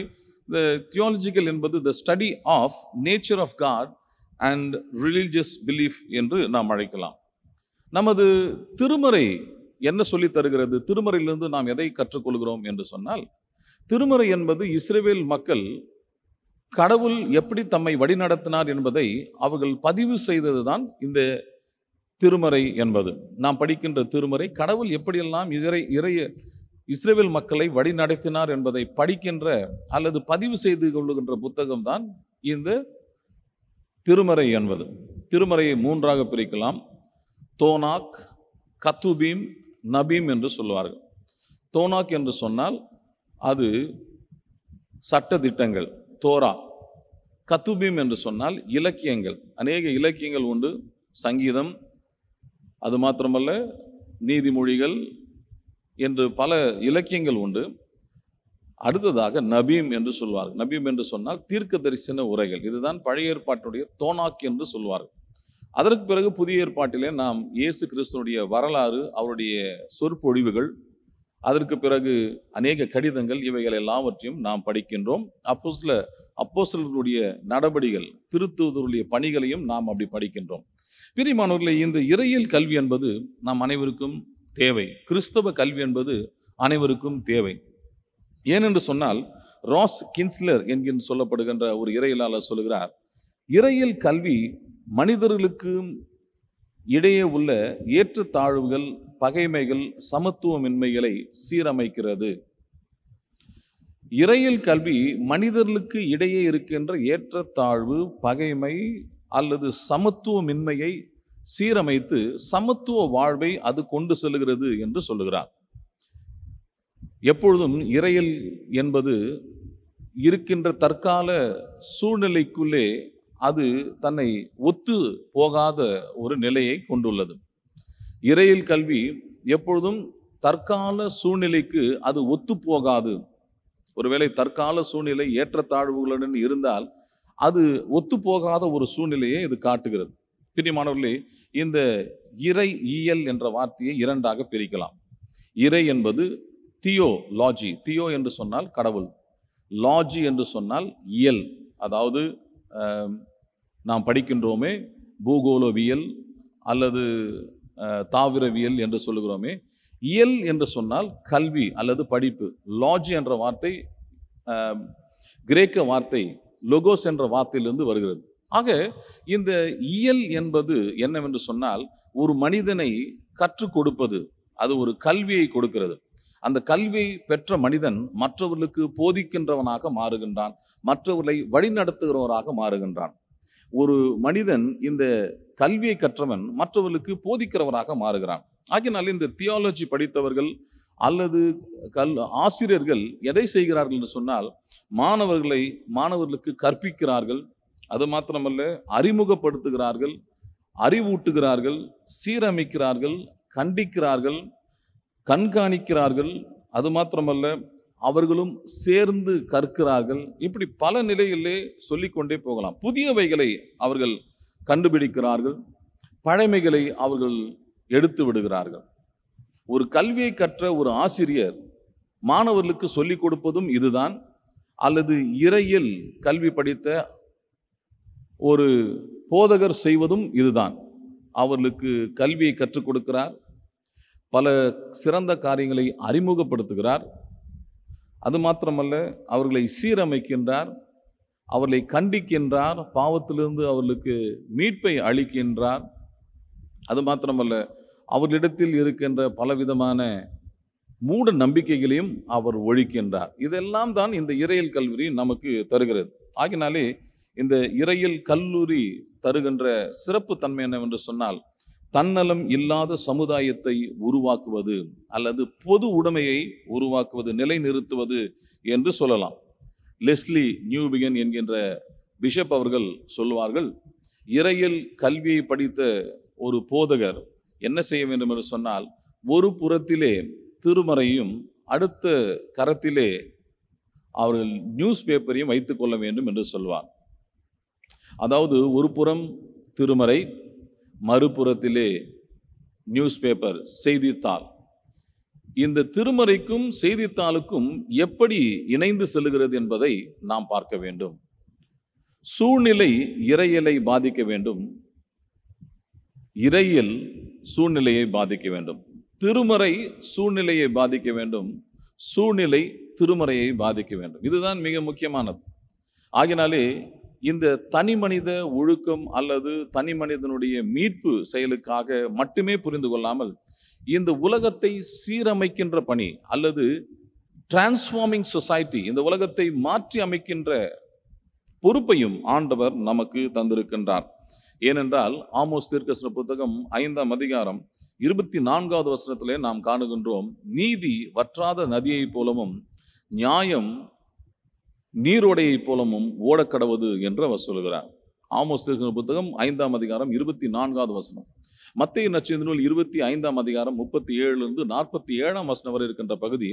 த தியாலஜிக்கல் என்பது the study of nature of God and religious belief என்று நாம் அழைக்கலாம் நமது திருமறை என்ன சொல்லி தருகிறது திருமறையிலிருந்து நாம் எதை கற்றுக்கொள்கிறோம் என்று சொன்னால் திருமறை என்பது இஸ்ரேவேல் மக்கள் கடவுள் எப்படி தம்மை வழிநடத்தினார் என்பதை அவர்கள் பதிவு செய்தது தான் இந்த திருமறை என்பது நாம் படிக்கின்ற திருமறை கடவுள் எப்படியெல்லாம் இறை இறைய இஸ்ரேவேல் மக்களை வழி நடத்தினார் என்பதை படிக்கின்ற அல்லது பதிவு செய்து கொள்ளுகின்ற புத்தகம் தான் இந்த திருமறை என்பது திருமறையை மூன்றாக பிரிக்கலாம் தோனாக் கத்துபீம் நபீம் என்று சொல்லுவார்கள் தோனாக் என்று சொன்னால் அது சட்ட திட்டங்கள் தோரா கத்துபீம் என்று சொன்னால் இலக்கியங்கள் அநேக இலக்கியங்கள் உண்டு சங்கீதம் அது மாத்திரமல்ல நீதிமொழிகள் என்று பல இலக்கியங்கள் உண்டு அடுத்ததாக நபீம் என்று சொல்வார்கள் நபீம் என்று சொன்னால் தீர்க்க தரிசன உரைகள் இதுதான் பழைய ஏற்பாட்டுடைய தோனாக் என்று சொல்வார்கள் அதற்கு பிறகு புதிய ஏற்பாட்டிலே நாம் இயேசு கிறிஸ்துனுடைய வரலாறு அவருடைய சொற்பொழிவுகள் அதற்கு பிறகு அநேக கடிதங்கள் இவைகள் எல்லாவற்றையும் நாம் படிக்கின்றோம் அப்போ சில அப்போ சிலருடைய நடவடிகள் திருத்துவதற்குரிய பணிகளையும் நாம் அப்படி படிக்கின்றோம் பிரிமானவர்களை இந்த இறையியல் கல்வி என்பது நாம் அனைவருக்கும் தேவை கிறிஸ்தவ கல்வி என்பது அனைவருக்கும் தேவை ஏனென்று சொன்னால் ராஸ் கின்ஸ்லர் என்கின் சொல்லப்படுகின்ற ஒரு இறையிலாளர் சொல்கிறார் இறையில் கல்வி மனிதர்களுக்கு இடையே உள்ள ஏற்றத்தாழ்வுகள் பகைமைகள் சமத்துவமின்மைகளை சீரமைக்கிறது இறையில் கல்வி மனிதர்களுக்கு இடையே இருக்கின்ற ஏற்றத்தாழ்வு பகைமை அல்லது சமத்துவமின்மையை சீரமைத்து சமத்துவ வாழ்வை அது கொண்டு செல்கிறது என்று சொல்லுகிறார் எப்பொழுதும் இறையல் என்பது இருக்கின்ற தற்கால சூழ்நிலைக்குள்ளே அது தன்னை ஒத்து போகாத ஒரு நிலையை கொண்டுள்ளது இறையல் கல்வி எப்பொழுதும் தற்கால சூழ்நிலைக்கு அது ஒத்து போகாது ஒருவேளை தற்கால சூழ்நிலை ஏற்றத்தாழ்வுகளுடன் இருந்தால் அது ஒத்து போகாத ஒரு சூழ்நிலையை இது காட்டுகிறது பிரியமானவர்களே இந்த இறை இயல் என்ற வார்த்தையை இரண்டாக பிரிக்கலாம் இறை என்பது தியோ லாஜி தியோ என்று சொன்னால் கடவுள் லாஜி என்று சொன்னால் இயல் அதாவது நாம் படிக்கின்றோமே பூகோளவியல் அல்லது தாவிரவியல் என்று சொல்லுகிறோமே இயல் என்று சொன்னால் கல்வி அல்லது படிப்பு லாஜி என்ற வார்த்தை கிரேக்க வார்த்தை லொகோஸ் என்ற வார்த்தையிலிருந்து வருகிறது ஆக இந்த இயல் என்பது என்னவென்று சொன்னால் ஒரு மனிதனை கற்றுக் கொடுப்பது அது ஒரு கல்வியை கொடுக்கிறது அந்த கல்வியை பெற்ற மனிதன் மற்றவர்களுக்கு போதிக்கின்றவனாக மாறுகின்றான் மற்றவர்களை வழிநடத்துகிறவராக மாறுகின்றான் ஒரு மனிதன் இந்த கல்வியை கற்றவன் மற்றவர்களுக்கு போதிக்கிறவராக மாறுகிறான் ஆகினால் இந்த தியாலஜி படித்தவர்கள் அல்லது கல் ஆசிரியர்கள் எதை செய்கிறார்கள் என்று சொன்னால் மாணவர்களை மாணவர்களுக்கு கற்பிக்கிறார்கள் அது மாத்திரமல்ல அறிமுகப்படுத்துகிறார்கள் அறிவூட்டுகிறார்கள் சீரமைக்கிறார்கள் கண்டிக்கிறார்கள் கண்காணிக்கிறார்கள் அது மாத்திரமல்ல அவர்களும் சேர்ந்து கற்கிறார்கள் இப்படி பல நிலையிலே சொல்லிக்கொண்டே போகலாம் புதியவைகளை அவர்கள் கண்டுபிடிக்கிறார்கள் பழமைகளை அவர்கள் எடுத்து விடுகிறார்கள் ஒரு கல்வியை கற்ற ஒரு ஆசிரியர் மாணவர்களுக்கு சொல்லிக் கொடுப்பதும் இதுதான் அல்லது இறையில் கல்வி படித்த ஒரு போதகர் செய்வதும் இதுதான் அவர்களுக்கு கல்வியை கற்றுக் கொடுக்கிறார் பல சிறந்த காரியங்களை அறிமுகப்படுத்துகிறார் அது மாத்திரமல்ல அவர்களை சீரமைக்கின்றார் அவர்களை கண்டிக்கின்றார் பாவத்திலிருந்து அவர்களுக்கு மீட்பை அளிக்கின்றார் அது மாத்திரமல்ல அவர்களிடத்தில் இருக்கின்ற பலவிதமான மூட நம்பிக்கைகளையும் அவர் ஒழிக்கின்றார் இதெல்லாம் தான் இந்த இறையல் கல்வி நமக்கு தருகிறது ஆகினாலே இந்த இறையில் கல்லூரி தருகின்ற சிறப்பு தன்மை என்னவென்று சொன்னால் தன்னலம் இல்லாத சமுதாயத்தை உருவாக்குவது அல்லது பொது உடைமையை உருவாக்குவது நிலைநிறுத்துவது என்று சொல்லலாம் லெஸ்லி நியூபிகன் என்கின்ற பிஷப் அவர்கள் சொல்வார்கள் இறையில் கல்வியை படித்த ஒரு போதகர் என்ன செய்ய வேண்டும் என்று சொன்னால் ஒரு புறத்திலே திருமறையும் அடுத்த கரத்திலே அவர்கள் நியூஸ் பேப்பரையும் வைத்துக்கொள்ள கொள்ள வேண்டும் என்று சொல்வார் அதாவது ஒரு புறம் திருமறை மறுபுறத்திலே நியூஸ் பேப்பர் செய்தித்தாள் இந்த திருமறைக்கும் செய்தித்தாளுக்கும் எப்படி இணைந்து செல்கிறது என்பதை நாம் பார்க்க வேண்டும் சூழ்நிலை இறையலை பாதிக்க வேண்டும் இறையல் சூழ்நிலையை பாதிக்க வேண்டும் திருமறை சூழ்நிலையை பாதிக்க வேண்டும் சூழ்நிலை திருமறையை பாதிக்க வேண்டும் இதுதான் மிக முக்கியமானது ஆகினாலே இந்த தனி மனித ஒழுக்கம் அல்லது தனி மனிதனுடைய மீட்பு செயலுக்காக மட்டுமே புரிந்து கொள்ளாமல் இந்த உலகத்தை சீரமைக்கின்ற பணி அல்லது டிரான்ஸ்ஃபார்மிங் சொசைட்டி இந்த உலகத்தை மாற்றி அமைக்கின்ற பொறுப்பையும் ஆண்டவர் நமக்கு தந்திருக்கின்றார் ஏனென்றால் ஆமோஸ் தீர்க்கசன புத்தகம் ஐந்தாம் அதிகாரம் இருபத்தி நான்காவது வசனத்திலே நாம் காணுகின்றோம் நீதி வற்றாத நதியைப் போலவும் நியாயம் நீரோடையை போலமும் ஓடக்கடவது என்று அவர் சொல்கிறார் ஆமோஸ் புத்தகம் ஐந்தாம் அதிகாரம் இருபத்தி நான்காவது வசனம் மத்திய நட்சத்திர நூல் இருபத்தி ஐந்தாம் அதிகாரம் முப்பத்தி ஏழுலேருந்து நாற்பத்தி ஏழாம் வசனம் வரை இருக்கின்ற பகுதி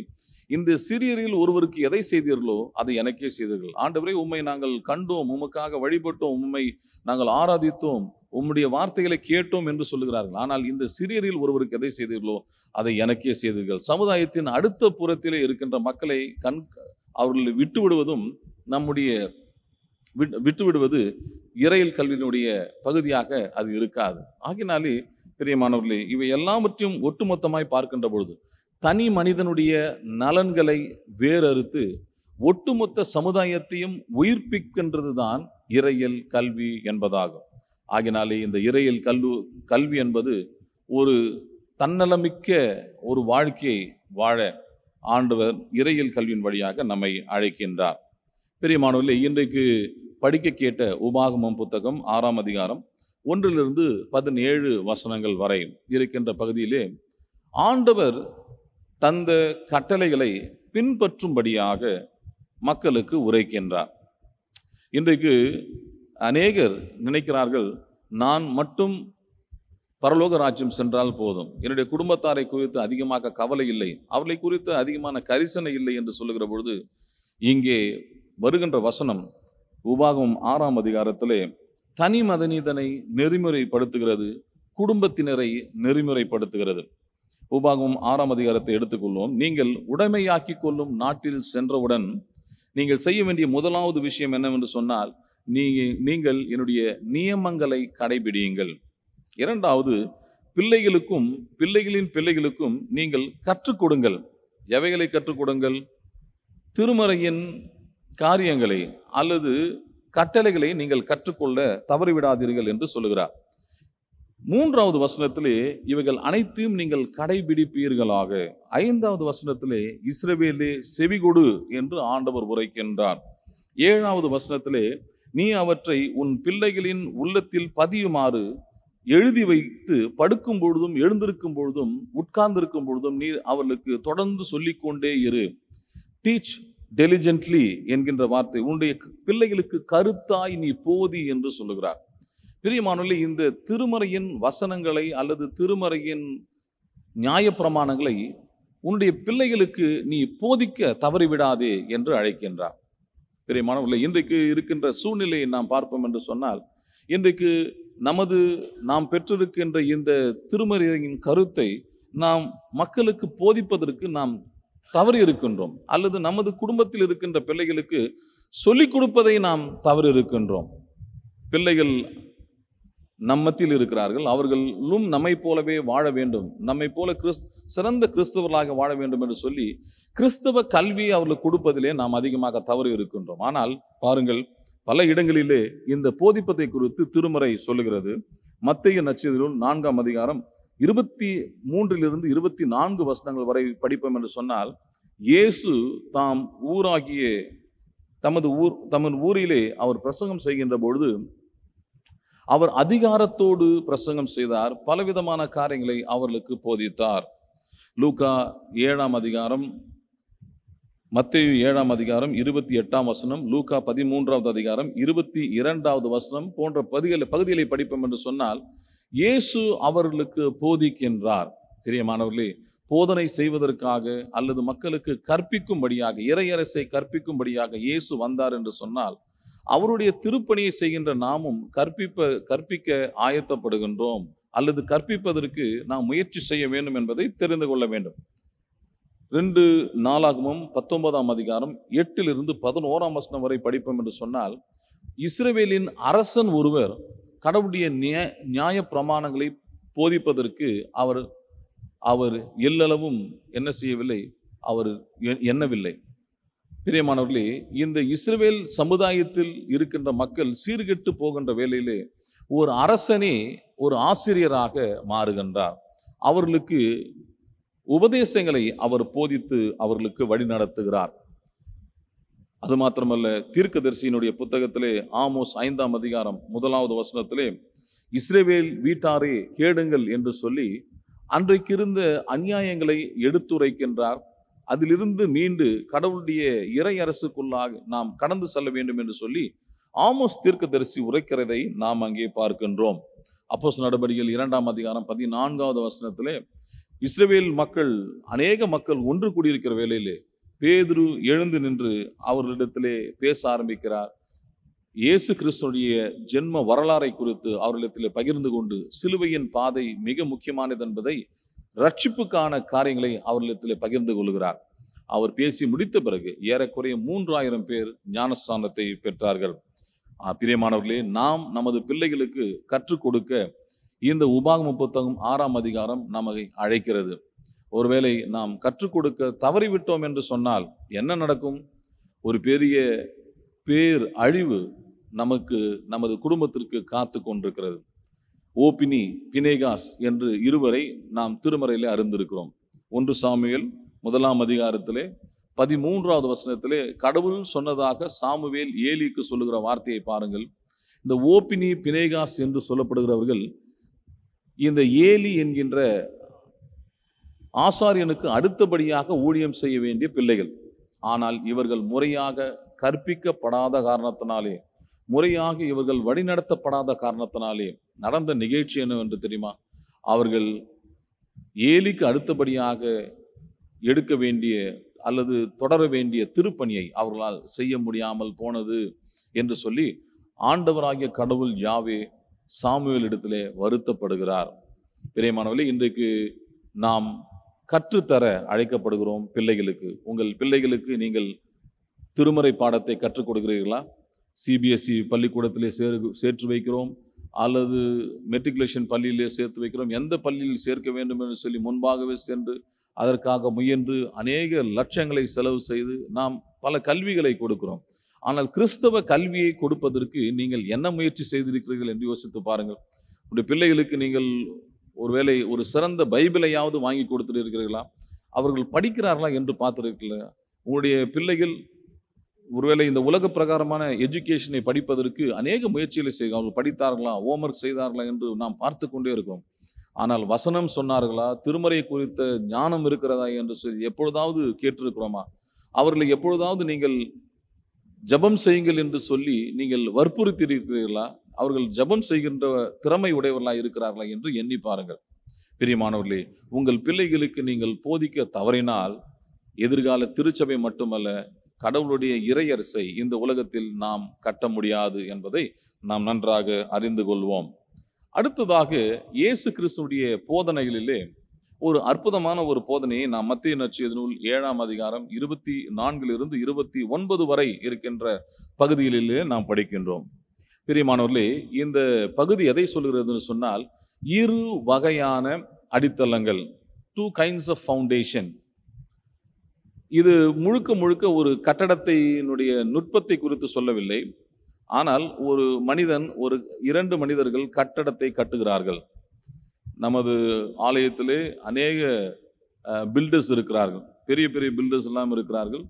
இந்த சிறியரில் ஒருவருக்கு எதை செய்தீர்களோ அதை எனக்கே செய்தீர்கள் ஆண்டவரே உண்மை நாங்கள் கண்டோம் உமக்காக வழிபட்டோம் உண்மை நாங்கள் ஆராதித்தோம் உம்முடைய வார்த்தைகளை கேட்டோம் என்று சொல்லுகிறார்கள் ஆனால் இந்த சிறியரில் ஒருவருக்கு எதை செய்தீர்களோ அதை எனக்கே செய்தீர்கள் சமுதாயத்தின் அடுத்த புறத்திலே இருக்கின்ற மக்களை கண் அவர்களை விட்டு விடுவதும் நம்முடைய விட்டு விடுவது இறையல் கல்வியினுடைய பகுதியாக அது இருக்காது ஆகினாலே மாணவர்களே இவை எல்லாவற்றையும் ஒட்டுமொத்தமாய் பார்க்கின்ற பொழுது தனி மனிதனுடைய நலன்களை வேறறுத்து ஒட்டுமொத்த சமுதாயத்தையும் உயிர்ப்பிக்கின்றது தான் இறையல் கல்வி என்பதாகும் ஆகினாலே இந்த இறையல் கல்வி கல்வி என்பது ஒரு தன்னலமிக்க ஒரு வாழ்க்கையை வாழ ஆண்டவர் இறையில் கல்வியின் வழியாக நம்மை அழைக்கின்றார் பெரிய மாணவர்களே இன்றைக்கு படிக்க கேட்ட உபாகமம் புத்தகம் ஆறாம் அதிகாரம் ஒன்றிலிருந்து பதினேழு வசனங்கள் வரை இருக்கின்ற பகுதியிலே ஆண்டவர் தந்த கட்டளைகளை பின்பற்றும்படியாக மக்களுக்கு உரைக்கின்றார் இன்றைக்கு அநேகர் நினைக்கிறார்கள் நான் மட்டும் பரலோக ராஜ்யம் சென்றால் போதும் என்னுடைய குடும்பத்தாரை குறித்து அதிகமாக கவலை இல்லை அவர்களை குறித்து அதிகமான கரிசனை இல்லை என்று சொல்லுகிற பொழுது இங்கே வருகின்ற வசனம் உபாகம் ஆறாம் அதிகாரத்திலே தனி மதனிதனை நெறிமுறைப்படுத்துகிறது குடும்பத்தினரை நெறிமுறைப்படுத்துகிறது உபாகம் ஆறாம் அதிகாரத்தை எடுத்துக்கொள்வோம் நீங்கள் உடைமையாக்கி கொள்ளும் நாட்டில் சென்றவுடன் நீங்கள் செய்ய வேண்டிய முதலாவது விஷயம் என்னவென்று சொன்னால் நீங்கள் நீங்கள் என்னுடைய நியமங்களை கடைபிடியுங்கள் இரண்டாவது பிள்ளைகளுக்கும் பிள்ளைகளின் பிள்ளைகளுக்கும் நீங்கள் கற்றுக் கொடுங்கள் எவைகளை கற்றுக் கொடுங்கள் திருமறையின் காரியங்களை அல்லது கட்டளைகளை நீங்கள் கற்றுக்கொள்ள தவறிவிடாதீர்கள் என்று சொல்லுகிறார் மூன்றாவது வசனத்திலே இவைகள் அனைத்தையும் நீங்கள் கடைபிடிப்பீர்களாக ஐந்தாவது வசனத்திலே இஸ்ரவேலே செவிகொடு என்று ஆண்டவர் உரைக்கின்றார் ஏழாவது வசனத்திலே நீ அவற்றை உன் பிள்ளைகளின் உள்ளத்தில் பதியுமாறு எழுதி வைத்து படுக்கும் பொழுதும் எழுந்திருக்கும் பொழுதும் உட்கார்ந்திருக்கும் பொழுதும் நீ அவர்களுக்கு தொடர்ந்து சொல்லிக்கொண்டே இரு டீச் டெலிஜென்ட்லி என்கின்ற வார்த்தை உன்னுடைய பிள்ளைகளுக்கு கருத்தாய் நீ போதி என்று சொல்லுகிறார் பிரியமானவர்களே இந்த திருமறையின் வசனங்களை அல்லது திருமறையின் நியாயப்பிரமாணங்களை உன்னுடைய பிள்ளைகளுக்கு நீ போதிக்க தவறிவிடாதே என்று அழைக்கின்றார் பிரியமானவர்களே இன்றைக்கு இருக்கின்ற சூழ்நிலையை நாம் பார்ப்போம் என்று சொன்னால் இன்றைக்கு நமது நாம் பெற்றிருக்கின்ற இந்த திருமறையின் கருத்தை நாம் மக்களுக்கு போதிப்பதற்கு நாம் தவறி இருக்கின்றோம் அல்லது நமது குடும்பத்தில் இருக்கின்ற பிள்ளைகளுக்கு சொல்லிக் கொடுப்பதை நாம் தவறு இருக்கின்றோம் பிள்ளைகள் நம்மத்தில் இருக்கிறார்கள் அவர்களும் நம்மை போலவே வாழ வேண்டும் நம்மை போல கிறிஸ் சிறந்த கிறிஸ்தவர்களாக வாழ வேண்டும் என்று சொல்லி கிறிஸ்தவ கல்வியை அவர்களுக்கு கொடுப்பதிலே நாம் அதிகமாக தவறு இருக்கின்றோம் ஆனால் பாருங்கள் பல இடங்களிலே இந்த போதிப்பதை குறித்து திருமறை சொல்லுகிறது மத்திய நச்சதிலும் நான்காம் அதிகாரம் இருபத்தி மூன்றிலிருந்து இருபத்தி நான்கு வசனங்கள் வரை படிப்போம் என்று சொன்னால் இயேசு தாம் ஊராகிய தமது ஊர் தமது ஊரிலே அவர் பிரசங்கம் செய்கின்ற பொழுது அவர் அதிகாரத்தோடு பிரசங்கம் செய்தார் பலவிதமான காரியங்களை அவர்களுக்கு போதித்தார் லூகா ஏழாம் அதிகாரம் மத்திய ஏழாம் அதிகாரம் இருபத்தி எட்டாம் வசனம் லூக்கா பதிமூன்றாவது அதிகாரம் இருபத்தி இரண்டாவது வசனம் போன்ற பகுதிகளை பகுதிகளை படிப்போம் என்று சொன்னால் இயேசு அவர்களுக்கு போதிக்கின்றார் தெரியமானவர்களே போதனை செய்வதற்காக அல்லது மக்களுக்கு கற்பிக்கும்படியாக இறையரசை கற்பிக்கும்படியாக இயேசு வந்தார் என்று சொன்னால் அவருடைய திருப்பணியை செய்கின்ற நாமும் கற்பிப்ப கற்பிக்க ஆயத்தப்படுகின்றோம் அல்லது கற்பிப்பதற்கு நாம் முயற்சி செய்ய வேண்டும் என்பதை தெரிந்து கொள்ள வேண்டும் ரெண்டு நாலாகமும் பத்தொன்பதாம் அதிகாரம் எட்டிலிருந்து பதினோராம் வசனம் வரை படிப்போம் என்று சொன்னால் இஸ்ரேவேலின் அரசன் ஒருவர் கடவுடைய நிய நியாய பிரமாணங்களை போதிப்பதற்கு அவர் அவர் எல்லளவும் என்ன செய்யவில்லை அவர் எண்ணவில்லை பிரியமானவர்களே இந்த இஸ்ரேவேல் சமுதாயத்தில் இருக்கின்ற மக்கள் சீர்கெட்டு போகின்ற வேலையிலே ஒரு அரசனே ஒரு ஆசிரியராக மாறுகின்றார் அவர்களுக்கு உபதேசங்களை அவர் போதித்து அவர்களுக்கு வழி நடத்துகிறார் அது மாத்திரமல்ல தீர்க்கதரிசியினுடைய புத்தகத்திலே ஆமோஸ் ஐந்தாம் அதிகாரம் முதலாவது வசனத்திலே இஸ்ரேவேல் வீட்டாரே கேடுங்கள் என்று சொல்லி அன்றைக்கு இருந்த அநியாயங்களை எடுத்துரைக்கின்றார் அதிலிருந்து மீண்டு கடவுளுடைய இறை அரசுக்குள்ளாக நாம் கடந்து செல்ல வேண்டும் என்று சொல்லி ஆமோஸ் தீர்க்கதரிசி உரைக்கிறதை நாம் அங்கே பார்க்கின்றோம் அப்போஸ் நடவடிக்கைகள் இரண்டாம் அதிகாரம் பதினான்காவது வசனத்திலே இஸ்ரேவேல் மக்கள் அநேக மக்கள் ஒன்று கூடியிருக்கிற வேலையிலே பேதுரு எழுந்து நின்று அவர்களிடத்திலே பேச ஆரம்பிக்கிறார் இயேசு கிறிஸ்துடைய ஜென்ம வரலாறை குறித்து அவர்களிடத்திலே பகிர்ந்து கொண்டு சிலுவையின் பாதை மிக முக்கியமானது என்பதை ரட்சிப்புக்கான காரியங்களை அவர்களிடத்திலே பகிர்ந்து கொள்கிறார் அவர் பேசி முடித்த பிறகு ஏறக்குறைய மூன்றாயிரம் பேர் ஞானஸ்தானத்தை பெற்றார்கள் பிரியமானவர்களே நாம் நமது பிள்ளைகளுக்கு கற்றுக் கொடுக்க இந்த உபாகம புத்தகம் ஆறாம் அதிகாரம் நமகை அழைக்கிறது ஒருவேளை நாம் கற்றுக் கொடுக்க தவறிவிட்டோம் என்று சொன்னால் என்ன நடக்கும் ஒரு பெரிய பேர் அழிவு நமக்கு நமது குடும்பத்திற்கு காத்து கொண்டிருக்கிறது ஓபினி பினேகாஸ் என்று இருவரை நாம் திருமறையில் அறிந்திருக்கிறோம் ஒன்று சாமியல் முதலாம் அதிகாரத்திலே பதிமூன்றாவது வசனத்திலே கடவுள் சொன்னதாக சாமுவேல் ஏலிக்கு சொல்லுகிற வார்த்தையை பாருங்கள் இந்த ஓபினி பினேகாஸ் என்று சொல்லப்படுகிறவர்கள் இந்த ஏலி என்கின்ற ஆசாரியனுக்கு அடுத்தபடியாக ஊழியம் செய்ய வேண்டிய பிள்ளைகள் ஆனால் இவர்கள் முறையாக கற்பிக்கப்படாத காரணத்தினாலே முறையாக இவர்கள் வழிநடத்தப்படாத காரணத்தினாலே நடந்த நிகழ்ச்சி என்னவென்று தெரியுமா அவர்கள் ஏலிக்கு அடுத்தபடியாக எடுக்க வேண்டிய அல்லது தொடர வேண்டிய திருப்பணியை அவர்களால் செய்ய முடியாமல் போனது என்று சொல்லி ஆண்டவராகிய கடவுள் யாவே சாமுவேல் இடத்திலே வருத்தப்படுகிறார் பிரியமானவர்களே இன்றைக்கு நாம் கற்றுத்தர அழைக்கப்படுகிறோம் பிள்ளைகளுக்கு உங்கள் பிள்ளைகளுக்கு நீங்கள் திருமறை பாடத்தை கற்றுக் கொடுக்கிறீர்களா சிபிஎஸ்சி e பள்ளிக்கூடத்திலே சேரு சேர்த்து வைக்கிறோம் அல்லது மெட்ரிகுலேஷன் பள்ளியிலே சேர்த்து வைக்கிறோம் எந்த பள்ளியில் சேர்க்க வேண்டும் என்று சொல்லி முன்பாகவே சென்று அதற்காக முயன்று அநேக லட்சங்களை செலவு செய்து நாம் பல கல்விகளை கொடுக்கிறோம் ஆனால் கிறிஸ்தவ கல்வியை கொடுப்பதற்கு நீங்கள் என்ன முயற்சி செய்திருக்கிறீர்கள் என்று யோசித்து பாருங்கள் உங்களுடைய பிள்ளைகளுக்கு நீங்கள் ஒருவேளை ஒரு சிறந்த பைபிளையாவது வாங்கி கொடுத்துருக்கிறீர்களா அவர்கள் படிக்கிறார்களா என்று பார்த்துருக்கல உங்களுடைய பிள்ளைகள் ஒருவேளை இந்த உலக பிரகாரமான எஜுகேஷனை படிப்பதற்கு அநேக முயற்சிகளை செய்யும் அவர்கள் படித்தார்களா ஹோம்ஒர்க் செய்தார்களா என்று நாம் பார்த்து கொண்டே இருக்கோம் ஆனால் வசனம் சொன்னார்களா திருமறை குறித்த ஞானம் இருக்கிறதா என்று சொல்லி எப்பொழுதாவது கேட்டிருக்கிறோமா அவர்களை எப்பொழுதாவது நீங்கள் ஜபம் செய்யுங்கள் என்று சொல்லி நீங்கள் வற்புறுத்தியிருக்கிறீர்களா அவர்கள் ஜபம் செய்கின்ற திறமை உடையவர்களா இருக்கிறார்களா என்று எண்ணி பாருங்கள் பிரியமானவர்களே உங்கள் பிள்ளைகளுக்கு நீங்கள் போதிக்க தவறினால் எதிர்கால திருச்சபை மட்டுமல்ல கடவுளுடைய இறையரசை இந்த உலகத்தில் நாம் கட்ட முடியாது என்பதை நாம் நன்றாக அறிந்து கொள்வோம் அடுத்ததாக இயேசு கிறிஸ்துடைய போதனைகளிலே ஒரு அற்புதமான ஒரு போதனையை நாம் மத்திய நச்சு நூல் ஏழாம் அதிகாரம் இருபத்தி நான்கிலிருந்து இருபத்தி ஒன்பது வரை இருக்கின்ற பகுதிகளிலே நாம் படிக்கின்றோம் பிரியமானவர்களே இந்த பகுதி எதை சொல்கிறதுன்னு சொன்னால் இரு வகையான அடித்தளங்கள் டூ கைண்ட்ஸ் ஆஃப் ஃபவுண்டேஷன் இது முழுக்க முழுக்க ஒரு கட்டடத்தினுடைய நுட்பத்தை குறித்து சொல்லவில்லை ஆனால் ஒரு மனிதன் ஒரு இரண்டு மனிதர்கள் கட்டடத்தை கட்டுகிறார்கள் நமது ஆலயத்திலே அநேக பில்டர்ஸ் இருக்கிறார்கள் பெரிய பெரிய பில்டர்ஸ் எல்லாம் இருக்கிறார்கள்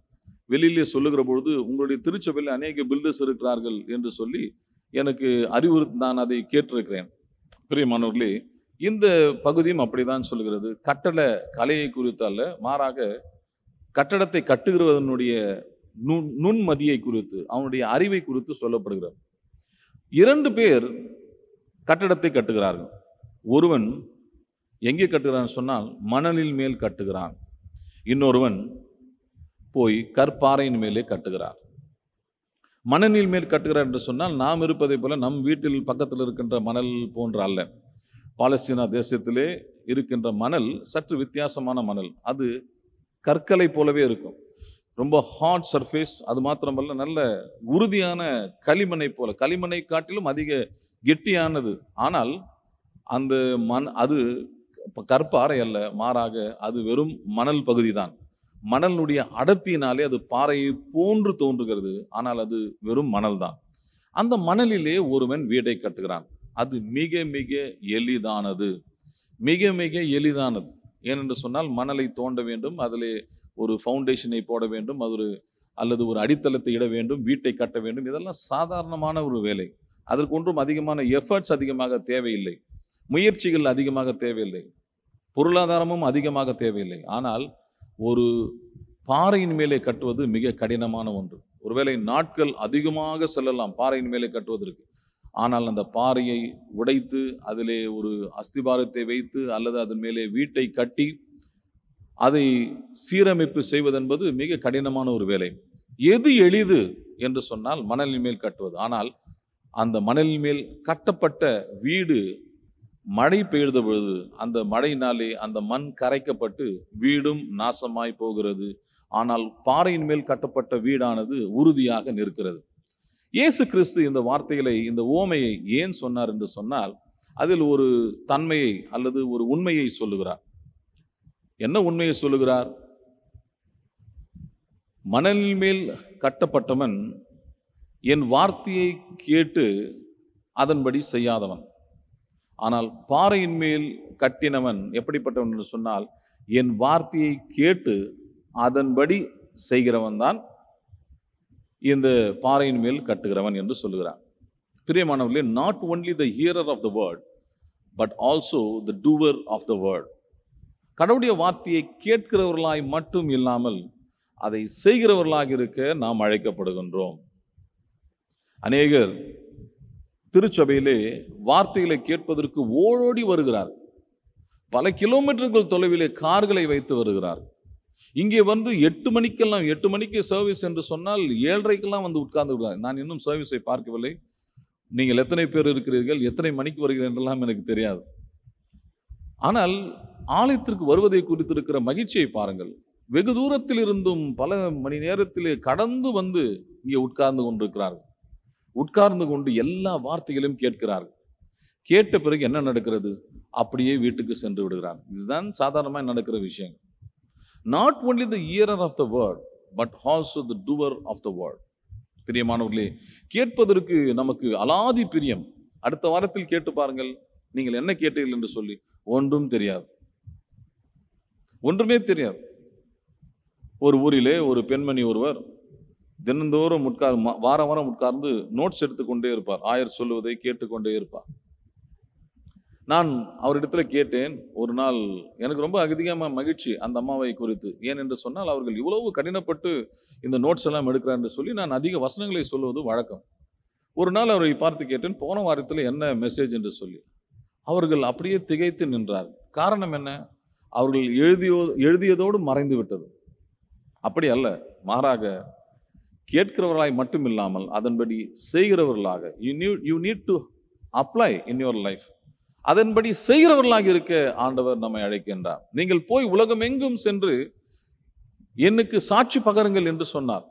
வெளியிலே சொல்லுகிற பொழுது உங்களுடைய திருச்சபையில் அநேக பில்டர்ஸ் இருக்கிறார்கள் என்று சொல்லி எனக்கு அறிவுறு நான் அதை கேட்டிருக்கிறேன் பிரியமானவர்களே இந்த பகுதியும் அப்படிதான் சொல்கிறது கட்டட கலையை குறித்து அல்ல மாறாக கட்டடத்தை கட்டுகிறவனுடைய நுண் நுண்மதியை குறித்து அவனுடைய அறிவை குறித்து சொல்லப்படுகிறது இரண்டு பேர் கட்டடத்தை கட்டுகிறார்கள் ஒருவன் எங்கே கட்டுகிறான் சொன்னால் மணலின் மேல் கட்டுகிறான் இன்னொருவன் போய் கற்பாறையின் மேலே கட்டுகிறார் மணலில் மேல் கட்டுகிறார் என்று சொன்னால் நாம் இருப்பதை போல நம் வீட்டில் பக்கத்தில் இருக்கின்ற மணல் போன்ற அல்ல பாலஸ்தீனா தேசத்திலே இருக்கின்ற மணல் சற்று வித்தியாசமான மணல் அது கற்களை போலவே இருக்கும் ரொம்ப ஹாட் சர்ஃபேஸ் அது மாத்திரமல்ல நல்ல உறுதியான களிமனை போல களிமனை காட்டிலும் அதிக கெட்டியானது ஆனால் அந்த மண் அது கற்பாறை அல்ல மாறாக அது வெறும் மணல் பகுதி தான் மணலினுடைய அடர்த்தியினாலே அது பாறையை போன்று தோன்றுகிறது ஆனால் அது வெறும் மணல் தான் அந்த மணலிலே ஒருவன் வீடை கட்டுகிறான் அது மிக மிக எளிதானது மிக மிக எளிதானது ஏனென்று சொன்னால் மணலை தோண்ட வேண்டும் அதிலே ஒரு ஃபவுண்டேஷனை போட வேண்டும் அது ஒரு அல்லது ஒரு அடித்தளத்தை இட வேண்டும் வீட்டை கட்ட வேண்டும் இதெல்லாம் சாதாரணமான ஒரு வேலை அதற்கு ஒன்றும் அதிகமான எஃபர்ட்ஸ் அதிகமாக தேவையில்லை முயற்சிகள் அதிகமாக தேவையில்லை பொருளாதாரமும் அதிகமாக தேவையில்லை ஆனால் ஒரு பாறையின் மேலே கட்டுவது மிக கடினமான ஒன்று ஒருவேளை நாட்கள் அதிகமாக செல்லலாம் பாறையின் மேலே கட்டுவதற்கு ஆனால் அந்த பாறையை உடைத்து அதிலே ஒரு அஸ்திபாரத்தை வைத்து அல்லது அதன் மேலே வீட்டை கட்டி அதை சீரமைப்பு செய்வதென்பது மிக கடினமான ஒரு வேலை எது எளிது என்று சொன்னால் மணலின் மேல் கட்டுவது ஆனால் அந்த மணலின் மேல் கட்டப்பட்ட வீடு மழை பெய்த பொழுது அந்த மழையினாலே அந்த மண் கரைக்கப்பட்டு வீடும் நாசமாய் போகிறது ஆனால் பாறையின் மேல் கட்டப்பட்ட வீடானது உறுதியாக நிற்கிறது இயேசு கிறிஸ்து இந்த வார்த்தைகளை இந்த ஓமையை ஏன் சொன்னார் என்று சொன்னால் அதில் ஒரு தன்மையை அல்லது ஒரு உண்மையை சொல்லுகிறார் என்ன உண்மையை சொல்லுகிறார் மணலின் மேல் கட்டப்பட்டவன் என் வார்த்தையை கேட்டு அதன்படி செய்யாதவன் ஆனால் பாறையின் மேல் கட்டினவன் எப்படிப்பட்டவன் என்று சொன்னால் என் வார்த்தையை கேட்டு அதன்படி செய்கிறவன் தான் இந்த பாறையின் மேல் கட்டுகிறவன் என்று சொல்லுகிறான் பிரியமானவர்களே not only the hearer of the word but also the doer of the word கடவுடைய வார்த்தையை கேட்கிறவர்களாய் மட்டும் இல்லாமல் அதை செய்கிறவர்களாக இருக்க நாம் அழைக்கப்படுகின்றோம் அநேகர் திருச்சபையிலே வார்த்தைகளை கேட்பதற்கு ஓடோடி வருகிறார் பல கிலோமீட்டர்கள் தொலைவிலே கார்களை வைத்து வருகிறார் இங்கே வந்து எட்டு மணிக்கெல்லாம் எட்டு மணிக்கு சர்வீஸ் என்று சொன்னால் ஏழரைக்கெல்லாம் வந்து உட்கார்ந்து விடுவார் நான் இன்னும் சர்வீஸை பார்க்கவில்லை நீங்கள் எத்தனை பேர் இருக்கிறீர்கள் எத்தனை மணிக்கு வருகிறீர்கள் என்றெல்லாம் எனக்கு தெரியாது ஆனால் ஆலயத்திற்கு வருவதை குறித்திருக்கிற மகிழ்ச்சியை பாருங்கள் வெகு தூரத்தில் இருந்தும் பல மணி நேரத்திலே கடந்து வந்து இங்கே உட்கார்ந்து கொண்டிருக்கிறார்கள் உட்கார்ந்து கொண்டு எல்லா வார்த்தைகளையும் கேட்கிறார்கள் கேட்ட பிறகு என்ன நடக்கிறது அப்படியே வீட்டுக்கு சென்று விடுகிறார் இதுதான் சாதாரணமாக நடக்கிற விஷயம் not only the hearer of the word but also the doer of the word பிரியமானவர்களே கேட்பதற்கு நமக்கு அலாதி பிரியம் அடுத்த வாரத்தில் கேட்டு பாருங்கள் நீங்கள் என்ன கேட்டீர்கள் என்று சொல்லி ஒன்றும் தெரியாது ஒன்றுமே தெரியாது ஒரு ஊரிலே ஒரு பெண்மணி ஒருவர் தினந்தோறும் உட்கார் வாரம் வாரம் உட்கார்ந்து நோட்ஸ் எடுத்துக்கொண்டே இருப்பார் ஆயர் சொல்லுவதை கேட்டுக்கொண்டே இருப்பார் நான் அவரிடத்துல கேட்டேன் ஒரு நாள் எனக்கு ரொம்ப அதிகமாக மகிழ்ச்சி அந்த அம்மாவை குறித்து ஏன் என்று சொன்னால் அவர்கள் இவ்வளவு கடினப்பட்டு இந்த நோட்ஸ் எல்லாம் எடுக்கிறார் என்று சொல்லி நான் அதிக வசனங்களை சொல்லுவது வழக்கம் ஒரு நாள் அவரை பார்த்து கேட்டேன் போன வாரத்தில் என்ன மெசேஜ் என்று சொல்லி அவர்கள் அப்படியே திகைத்து நின்றார் காரணம் என்ன அவர்கள் எழுதியோ எழுதியதோடு மறைந்து விட்டது அப்படி அல்ல மாறாக கேட்கிறவர்களாய் மட்டும் இல்லாமல் அதன்படி செய்கிறவர்களாக you knew you need to apply in your life அதன்படி செய்கிறவர்களாக இருக்க ஆண்டவர் நம்மை அழைக்கின்றார் நீங்கள் போய் உலகம் எங்கும் சென்று என்னுக்கு சாட்சி பகருங்கள் என்று சொன்னார்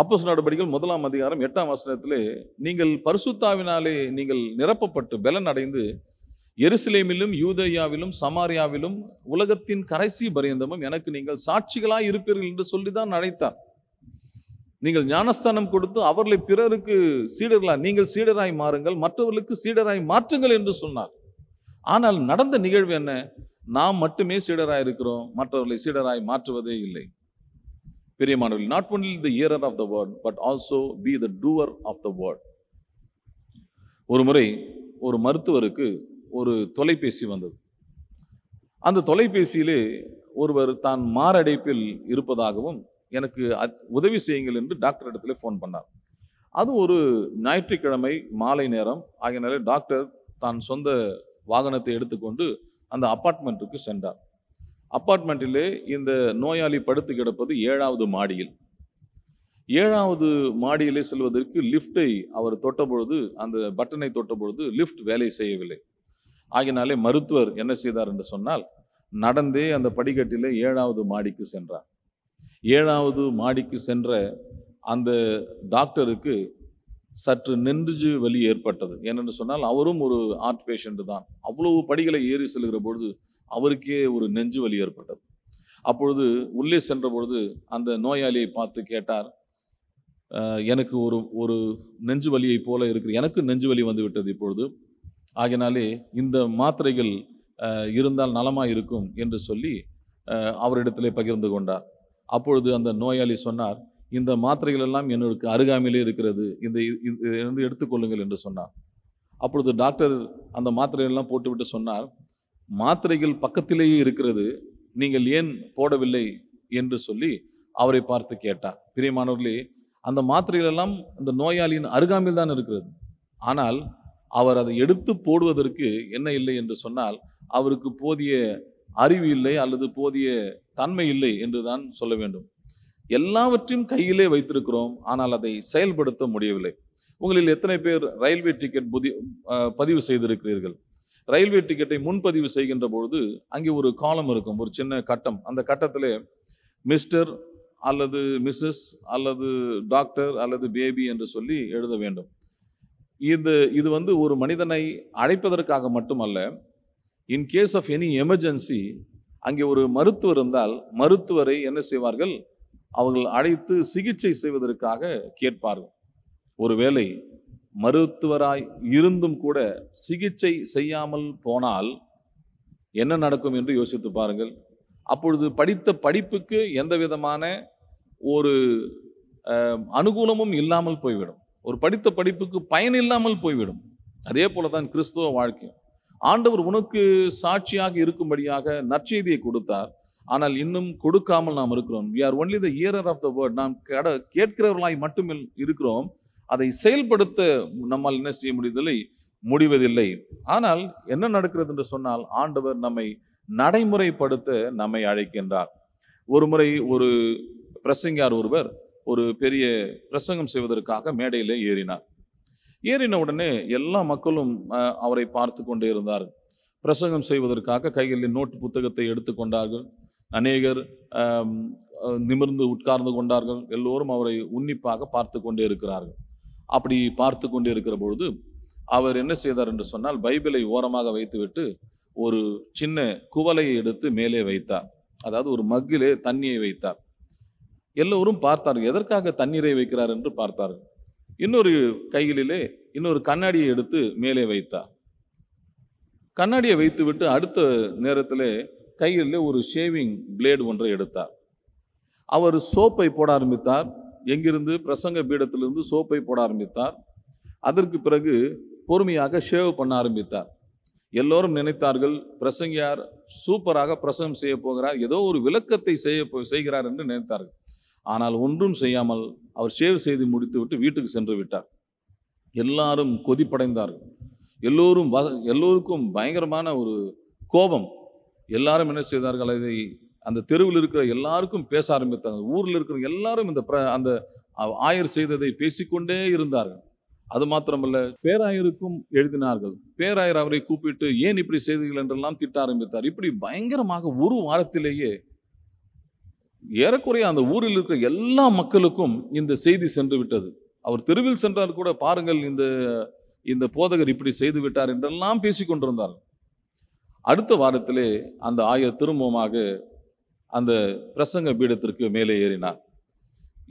அப்போஸ் நடவடிக்கைகள் முதலாம் அதிகாரம் எட்டாம் வசனத்திலே நீங்கள் பரிசுத்தாவினாலே நீங்கள் நிரப்பப்பட்டு பலன் அடைந்து எருசலேமிலும் யூதையாவிலும் சமாரியாவிலும் உலகத்தின் கரைசி பரியந்தமும் எனக்கு நீங்கள் சாட்சிகளாய் இருப்பீர்கள் என்று சொல்லி தான் அழைத்தார் நீங்கள் ஞானஸ்தானம் கொடுத்து அவர்களை பிறருக்கு சீடர்களா நீங்கள் சீடராய் மாறுங்கள் மற்றவர்களுக்கு சீடராய் மாற்றுங்கள் என்று சொன்னார் ஆனால் நடந்த நிகழ்வு என்ன நாம் மட்டுமே சீடராய் இருக்கிறோம் மற்றவர்களை சீடராய் மாற்றுவதே இல்லை பிரியமானவர்கள் not only the hearer of the word but also be the doer of the word ஒரு முறை ஒரு மருத்துவருக்கு ஒரு தொலைபேசி வந்தது அந்த தொலைபேசியிலே ஒருவர் தான் மாரடைப்பில் இருப்பதாகவும் எனக்கு உதவி செய்யுங்கள் என்று டாக்டர் இடத்துல ஃபோன் பண்ணார் அது ஒரு ஞாயிற்றுக்கிழமை மாலை நேரம் ஆகியனால டாக்டர் தான் சொந்த வாகனத்தை எடுத்துக்கொண்டு அந்த அப்பார்ட்மெண்ட்டுக்கு சென்றார் அப்பார்ட்மெண்ட்டிலே இந்த நோயாளி படுத்து கிடப்பது ஏழாவது மாடியில் ஏழாவது மாடியிலே செல்வதற்கு லிஃப்டை அவர் தொட்டபொழுது அந்த பட்டனை தொட்டபொழுது லிஃப்ட் வேலை செய்யவில்லை ஆகினாலே மருத்துவர் என்ன செய்தார் என்று சொன்னால் நடந்தே அந்த படிக்கட்டிலே ஏழாவது மாடிக்கு சென்றார் ஏழாவது மாடிக்கு சென்ற அந்த டாக்டருக்கு சற்று நெஞ்சு வலி ஏற்பட்டது ஏனென்று சொன்னால் அவரும் ஒரு ஆர்ட் பேஷண்ட் தான் அவ்வளவு படிகளை ஏறி செல்கிற பொழுது அவருக்கே ஒரு நெஞ்சு வலி ஏற்பட்டது அப்பொழுது உள்ளே சென்ற பொழுது அந்த நோயாளியை பார்த்து கேட்டார் எனக்கு ஒரு ஒரு நெஞ்சு வலியை போல இருக்கிற எனக்கு நெஞ்சு வலி வந்து விட்டது இப்பொழுது ஆகினாலே இந்த மாத்திரைகள் இருந்தால் நலமாக இருக்கும் என்று சொல்லி அவரிடத்திலே பகிர்ந்து கொண்டார் அப்பொழுது அந்த நோயாளி சொன்னார் இந்த மாத்திரைகள் எல்லாம் என்னோட அருகாமையிலே இருக்கிறது இந்த இது எடுத்துக்கொள்ளுங்கள் என்று சொன்னார் அப்பொழுது டாக்டர் அந்த மாத்திரைகள்லாம் போட்டுவிட்டு சொன்னார் மாத்திரைகள் பக்கத்திலேயே இருக்கிறது நீங்கள் ஏன் போடவில்லை என்று சொல்லி அவரை பார்த்து கேட்டார் பிரியமானவர்களே அந்த எல்லாம் அந்த நோயாளியின் அருகாமையில் தான் இருக்கிறது ஆனால் அவர் அதை எடுத்து போடுவதற்கு என்ன இல்லை என்று சொன்னால் அவருக்கு போதிய அறிவு இல்லை அல்லது போதிய தன்மை இல்லை என்று தான் சொல்ல வேண்டும் எல்லாவற்றையும் கையிலே வைத்திருக்கிறோம் ஆனால் அதை செயல்படுத்த முடியவில்லை உங்களில் எத்தனை பேர் ரயில்வே டிக்கெட் புதி பதிவு செய்திருக்கிறீர்கள் ரயில்வே டிக்கெட்டை முன்பதிவு செய்கின்ற பொழுது அங்கே ஒரு காலம் இருக்கும் ஒரு சின்ன கட்டம் அந்த கட்டத்தில் மிஸ்டர் அல்லது மிஸ்ஸஸ் அல்லது டாக்டர் அல்லது பேபி என்று சொல்லி எழுத வேண்டும் இது இது வந்து ஒரு மனிதனை அழைப்பதற்காக மட்டுமல்ல in case of any emergency அங்கே ஒரு மருத்துவர் இருந்தால் மருத்துவரை என்ன செய்வார்கள் அவர்கள் அழைத்து சிகிச்சை செய்வதற்காக கேட்பார்கள் ஒருவேளை மருத்துவராய் இருந்தும் கூட சிகிச்சை செய்யாமல் போனால் என்ன நடக்கும் என்று யோசித்து பாருங்கள் அப்பொழுது படித்த படிப்புக்கு எந்த விதமான ஒரு அனுகூலமும் இல்லாமல் போய்விடும் ஒரு படித்த படிப்புக்கு பயன் இல்லாமல் போய்விடும் அதே போல தான் கிறிஸ்துவ வாழ்க்கை ஆண்டவர் உனக்கு சாட்சியாக இருக்கும்படியாக நற்செய்தியை கொடுத்தார் ஆனால் இன்னும் கொடுக்காமல் நாம் இருக்கிறோம் we are only the hearer of the word நாம் கட கேட்கிறவர்களாய் மட்டும் இருக்கிறோம் அதை செயல்படுத்த நம்மால் என்ன செய்ய முடியவில்லை முடிவதில்லை ஆனால் என்ன நடக்கிறது என்று சொன்னால் ஆண்டவர் நம்மை நடைமுறைப்படுத்த நம்மை அழைக்கின்றார் ஒரு முறை ஒரு பிரசங்கியார் ஒருவர் ஒரு பெரிய பிரசங்கம் செய்வதற்காக மேடையில் ஏறினார் ஏறின உடனே எல்லா மக்களும் அவரை பார்த்து கொண்டே இருந்தார்கள் பிரசங்கம் செய்வதற்காக கையில் நோட்டு புத்தகத்தை எடுத்துக்கொண்டார்கள் அநேகர் நிமிர்ந்து உட்கார்ந்து கொண்டார்கள் எல்லோரும் அவரை உன்னிப்பாக பார்த்து கொண்டே இருக்கிறார்கள் அப்படி பார்த்து கொண்டே இருக்கிற பொழுது அவர் என்ன செய்தார் என்று சொன்னால் பைபிளை ஓரமாக வைத்துவிட்டு ஒரு சின்ன குவலையை எடுத்து மேலே வைத்தார் அதாவது ஒரு மக்கிலே தண்ணியை வைத்தார் எல்லோரும் பார்த்தார்கள் எதற்காக தண்ணீரை வைக்கிறார் என்று பார்த்தார்கள் இன்னொரு கைகளிலே இன்னொரு கண்ணாடியை எடுத்து மேலே வைத்தார் கண்ணாடியை வைத்துவிட்டு அடுத்த நேரத்தில் கையில் ஒரு ஷேவிங் பிளேடு ஒன்றை எடுத்தார் அவர் சோப்பை போட ஆரம்பித்தார் எங்கிருந்து பிரசங்க பீடத்திலிருந்து சோப்பை போட ஆரம்பித்தார் அதற்கு பிறகு பொறுமையாக ஷேவ் பண்ண ஆரம்பித்தார் எல்லோரும் நினைத்தார்கள் பிரசங்கியார் சூப்பராக பிரசங்கம் செய்ய போகிறார் ஏதோ ஒரு விளக்கத்தை செய்ய செய்கிறார் என்று நினைத்தார்கள் ஆனால் ஒன்றும் செய்யாமல் அவர் சேவ் செய்து முடித்துவிட்டு வீட்டுக்கு சென்று விட்டார் எல்லாரும் கொதிப்படைந்தார்கள் எல்லோரும் எல்லோருக்கும் பயங்கரமான ஒரு கோபம் எல்லாரும் என்ன செய்தார்கள் அதை அந்த தெருவில் இருக்கிற எல்லாருக்கும் பேச ஆரம்பித்தார்கள் ஊரில் இருக்கிற எல்லாரும் இந்த அந்த ஆயர் செய்ததை பேசிக்கொண்டே இருந்தார்கள் அது மாத்திரமல்ல பேராயருக்கும் எழுதினார்கள் பேராயர் அவரை கூப்பிட்டு ஏன் இப்படி செய்தீர்கள் என்றெல்லாம் திட்ட ஆரம்பித்தார் இப்படி பயங்கரமாக ஒரு வாரத்திலேயே ஏறக்குறைய அந்த ஊரில் இருக்கிற எல்லா மக்களுக்கும் இந்த செய்தி சென்று விட்டது அவர் தெருவில் சென்றால் கூட பாருங்கள் இந்த இந்த போதகர் இப்படி செய்து விட்டார் என்றெல்லாம் பேசி கொண்டிருந்தார் அடுத்த வாரத்திலே அந்த ஆய திரும்பமாக அந்த பிரசங்க பீடத்திற்கு மேலே ஏறினார்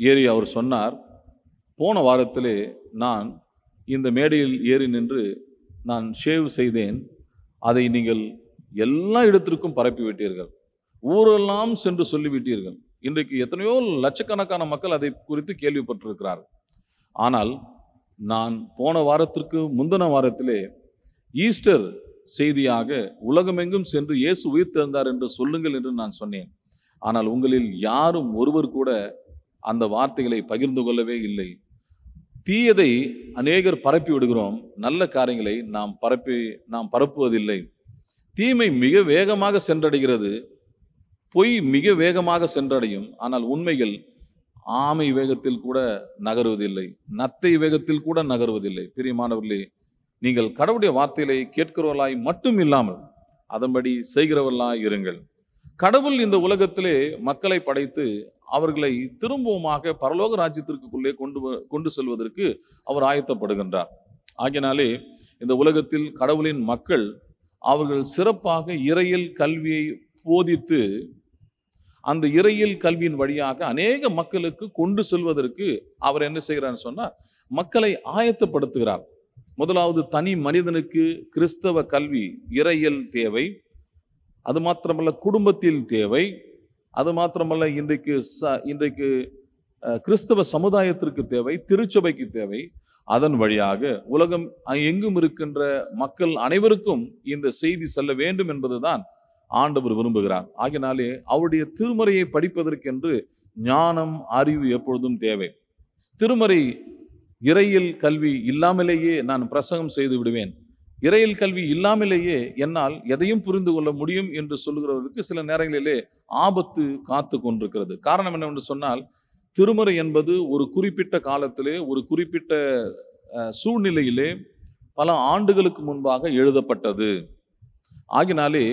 ஏறி அவர் சொன்னார் போன வாரத்திலே நான் இந்த மேடையில் ஏறி நின்று நான் ஷேவ் செய்தேன் அதை நீங்கள் எல்லா இடத்திற்கும் பரப்பிவிட்டீர்கள் ஊரெல்லாம் சென்று சொல்லிவிட்டீர்கள் இன்றைக்கு எத்தனையோ லட்சக்கணக்கான மக்கள் அதை குறித்து கேள்விப்பட்டிருக்கிறார்கள் ஆனால் நான் போன வாரத்திற்கு முந்தின வாரத்திலே ஈஸ்டர் செய்தியாக உலகமெங்கும் சென்று இயேசு உயிர் திறந்தார் என்று சொல்லுங்கள் என்று நான் சொன்னேன் ஆனால் உங்களில் யாரும் ஒருவர் கூட அந்த வார்த்தைகளை பகிர்ந்து கொள்ளவே இல்லை தீயதை அநேகர் பரப்பி விடுகிறோம் நல்ல காரியங்களை நாம் பரப்பி நாம் பரப்புவதில்லை தீமை மிக வேகமாக சென்றடைகிறது பொய் மிக வேகமாக சென்றடையும் ஆனால் உண்மைகள் ஆமை வேகத்தில் கூட நகருவதில்லை நத்தை வேகத்தில் கூட நகருவதில்லை பிரியமானவர்களே நீங்கள் கடவுளுடைய வார்த்தைகளை கேட்கிறவர்களாய் மட்டும் இல்லாமல் அதன்படி செய்கிறவர்களாய் இருங்கள் கடவுள் இந்த உலகத்திலே மக்களை படைத்து அவர்களை திரும்பவுமாக பரலோக ராஜ்யத்திற்குள்ளே கொண்டு கொண்டு செல்வதற்கு அவர் ஆயத்தப்படுகின்றார் ஆகினாலே இந்த உலகத்தில் கடவுளின் மக்கள் அவர்கள் சிறப்பாக இறையில் கல்வியை போதித்து அந்த இறையில் கல்வியின் வழியாக அநேக மக்களுக்கு கொண்டு செல்வதற்கு அவர் என்ன செய்கிறார்னு சொன்னால் மக்களை ஆயத்தப்படுத்துகிறார் முதலாவது தனி மனிதனுக்கு கிறிஸ்தவ கல்வி இறையல் தேவை அது மாத்திரமல்ல குடும்பத்தில் தேவை அது மாத்திரமல்ல இன்றைக்கு ச இன்றைக்கு கிறிஸ்தவ சமுதாயத்திற்கு தேவை திருச்சபைக்கு தேவை அதன் வழியாக உலகம் எங்கும் இருக்கின்ற மக்கள் அனைவருக்கும் இந்த செய்தி செல்ல வேண்டும் என்பதுதான் ஆண்டவர் விரும்புகிறார் ஆகினாலே அவருடைய திருமறையை படிப்பதற்கென்று ஞானம் அறிவு எப்பொழுதும் தேவை திருமறை இறையில் கல்வி இல்லாமலேயே நான் பிரசங்கம் செய்து விடுவேன் இறையில் கல்வி இல்லாமலேயே என்னால் எதையும் புரிந்து கொள்ள முடியும் என்று சொல்கிறவர்களுக்கு சில நேரங்களிலே ஆபத்து காத்து கொண்டிருக்கிறது காரணம் என்னவென்று சொன்னால் திருமறை என்பது ஒரு குறிப்பிட்ட காலத்திலே ஒரு குறிப்பிட்ட சூழ்நிலையிலே பல ஆண்டுகளுக்கு முன்பாக எழுதப்பட்டது ஆகினாலே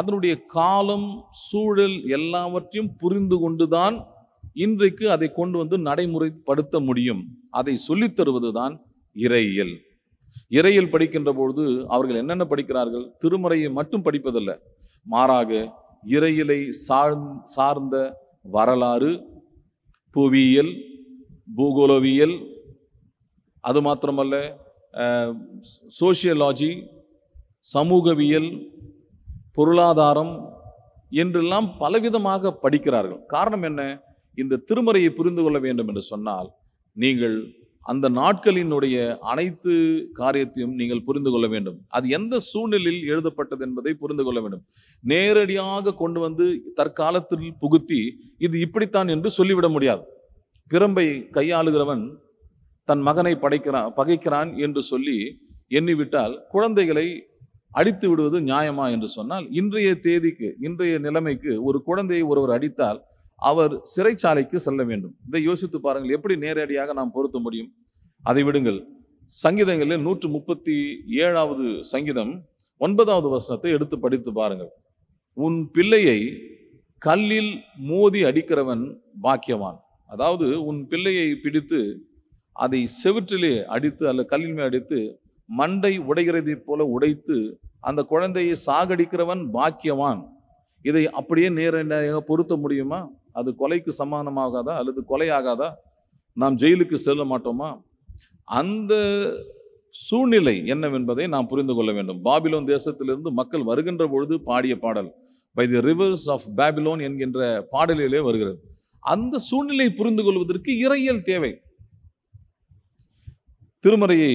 அதனுடைய காலம் சூழல் எல்லாவற்றையும் புரிந்து கொண்டுதான் இன்றைக்கு அதை கொண்டு வந்து நடைமுறைப்படுத்த முடியும் அதை சொல்லித்தருவது தான் இறையியல் இறையில் படிக்கின்ற பொழுது அவர்கள் என்னென்ன படிக்கிறார்கள் திருமறையை மட்டும் படிப்பதில்லை மாறாக இறையிலை சார்ந்த வரலாறு புவியியல் பூகோளவியல் அது மாத்திரமல்ல சோசியலாஜி சமூகவியல் பொருளாதாரம் என்றெல்லாம் பலவிதமாக படிக்கிறார்கள் காரணம் என்ன இந்த திருமறையை புரிந்து கொள்ள வேண்டும் என்று சொன்னால் நீங்கள் அந்த நாட்களினுடைய அனைத்து காரியத்தையும் நீங்கள் புரிந்து கொள்ள வேண்டும் அது எந்த சூழ்நிலையில் எழுதப்பட்டது என்பதை புரிந்து கொள்ள வேண்டும் நேரடியாக கொண்டு வந்து தற்காலத்தில் புகுத்தி இது இப்படித்தான் என்று சொல்லிவிட முடியாது பிரம்பை கையாளுகிறவன் தன் மகனை படைக்கிறான் பகைக்கிறான் என்று சொல்லி எண்ணிவிட்டால் குழந்தைகளை அடித்து விடுவது நியாயமா என்று சொன்னால் இன்றைய தேதிக்கு இன்றைய நிலைமைக்கு ஒரு குழந்தையை ஒருவர் அடித்தால் அவர் சிறைச்சாலைக்கு செல்ல வேண்டும் இதை யோசித்து பாருங்கள் எப்படி நேரடியாக நாம் பொருத்த முடியும் அதை விடுங்கள் சங்கீதங்களில் நூற்று முப்பத்தி ஏழாவது சங்கீதம் ஒன்பதாவது வசனத்தை எடுத்து படித்து பாருங்கள் உன் பிள்ளையை கல்லில் மோதி அடிக்கிறவன் பாக்கியவான் அதாவது உன் பிள்ளையை பிடித்து அதை செவிற்றிலே அடித்து அல்ல கல்லில் மேல் அடித்து மண்டை உடைகிறதை போல உடைத்து அந்த குழந்தையை சாகடிக்கிறவன் பாக்கியவான் இதை அப்படியே நேரடியாக பொருத்த முடியுமா அது கொலைக்கு சமானமாகாதா அல்லது கொலையாகாதா நாம் ஜெயிலுக்கு செல்ல மாட்டோமா அந்த சூழ்நிலை என்னவென்பதை நாம் புரிந்து கொள்ள வேண்டும் பாபிலோன் தேசத்திலிருந்து மக்கள் வருகின்ற பொழுது பாடிய பாடல் by the rivers of Babylon என்கின்ற பாடலிலே வருகிறது அந்த சூழ்நிலை புரிந்து கொள்வதற்கு இறையல் தேவை திருமறையை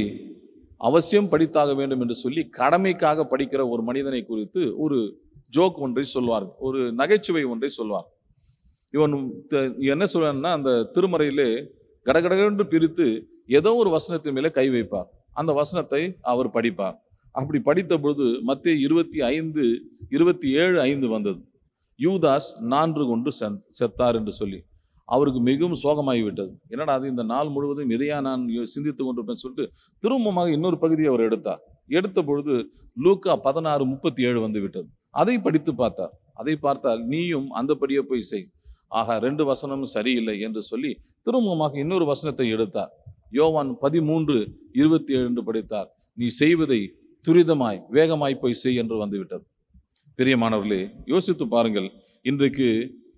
அவசியம் படித்தாக வேண்டும் என்று சொல்லி கடமைக்காக படிக்கிற ஒரு மனிதனை குறித்து ஒரு ஜோக் ஒன்றை சொல்வார் ஒரு நகைச்சுவை ஒன்றை சொல்வார் இவன் என்ன சொல்வேன்னா அந்த திருமறையிலே கடகடகன்று பிரித்து ஏதோ ஒரு வசனத்தின் மேலே கை வைப்பார் அந்த வசனத்தை அவர் படிப்பார் அப்படி படித்த பொழுது மத்திய இருபத்தி ஐந்து இருபத்தி ஏழு ஐந்து வந்தது யூதாஸ் நான்கு கொண்டு செத்தார் என்று சொல்லி அவருக்கு மிகவும் சோகமாகிவிட்டது என்னடா அது இந்த நாள் முழுவதும் இதையா நான் சிந்தித்து கொண்டிருப்பேன்னு சொல்லிட்டு திரும்பமாக இன்னொரு பகுதியை அவர் எடுத்தார் எடுத்த பொழுது லூக்கா பதினாறு முப்பத்தி ஏழு வந்து விட்டது அதை படித்து பார்த்தார் அதை பார்த்தால் நீயும் அந்தபடியே போய் செய் ஆக ரெண்டு வசனமும் சரியில்லை என்று சொல்லி திரும்பமாக இன்னொரு வசனத்தை எடுத்தார் யோவான் பதிமூன்று இருபத்தி ஏழு என்று படித்தார் நீ செய்வதை துரிதமாய் வேகமாய் போய் செய் என்று வந்துவிட்டது பிரியமானவர்களே யோசித்து பாருங்கள் இன்றைக்கு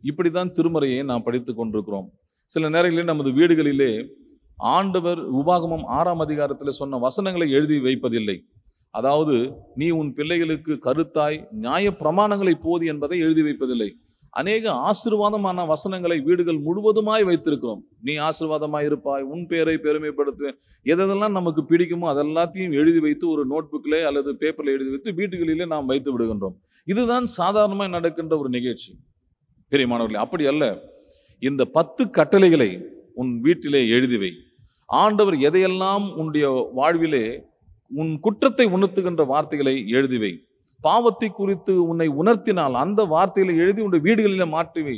இப்படி தான் திருமறையை நாம் படித்து கொண்டிருக்கிறோம் சில நேரங்களில் நமது வீடுகளிலே ஆண்டவர் உபாகமம் ஆறாம் அதிகாரத்தில் சொன்ன வசனங்களை எழுதி வைப்பதில்லை அதாவது நீ உன் பிள்ளைகளுக்கு கருத்தாய் நியாய பிரமாணங்களை போது என்பதை எழுதி வைப்பதில்லை அநேக ஆசிர்வாதமான வசனங்களை வீடுகள் முழுவதுமாய் வைத்திருக்கிறோம் நீ ஆசிர்வாதமாய் இருப்பாய் உன் பேரை பெருமைப்படுத்துவேன் எதெல்லாம் நமக்கு பிடிக்குமோ அதெல்லாத்தையும் எழுதி வைத்து ஒரு நோட்புக்கிலே அல்லது பேப்பரில் எழுதி வைத்து வீடுகளிலே நாம் வைத்து விடுகின்றோம் இதுதான் சாதாரணமாக நடக்கின்ற ஒரு நிகழ்ச்சி பிரியமானவர்களே அப்படி அல்ல இந்த பத்து கட்டளைகளை உன் வீட்டிலே எழுதிவை ஆண்டவர் எதையெல்லாம் உன்னுடைய வாழ்விலே உன் குற்றத்தை உணர்த்துகின்ற வார்த்தைகளை எழுதிவை பாவத்தை குறித்து உன்னை உணர்த்தினால் அந்த வார்த்தைகளை எழுதி உன்னுடைய வீடுகளில் மாற்றிவை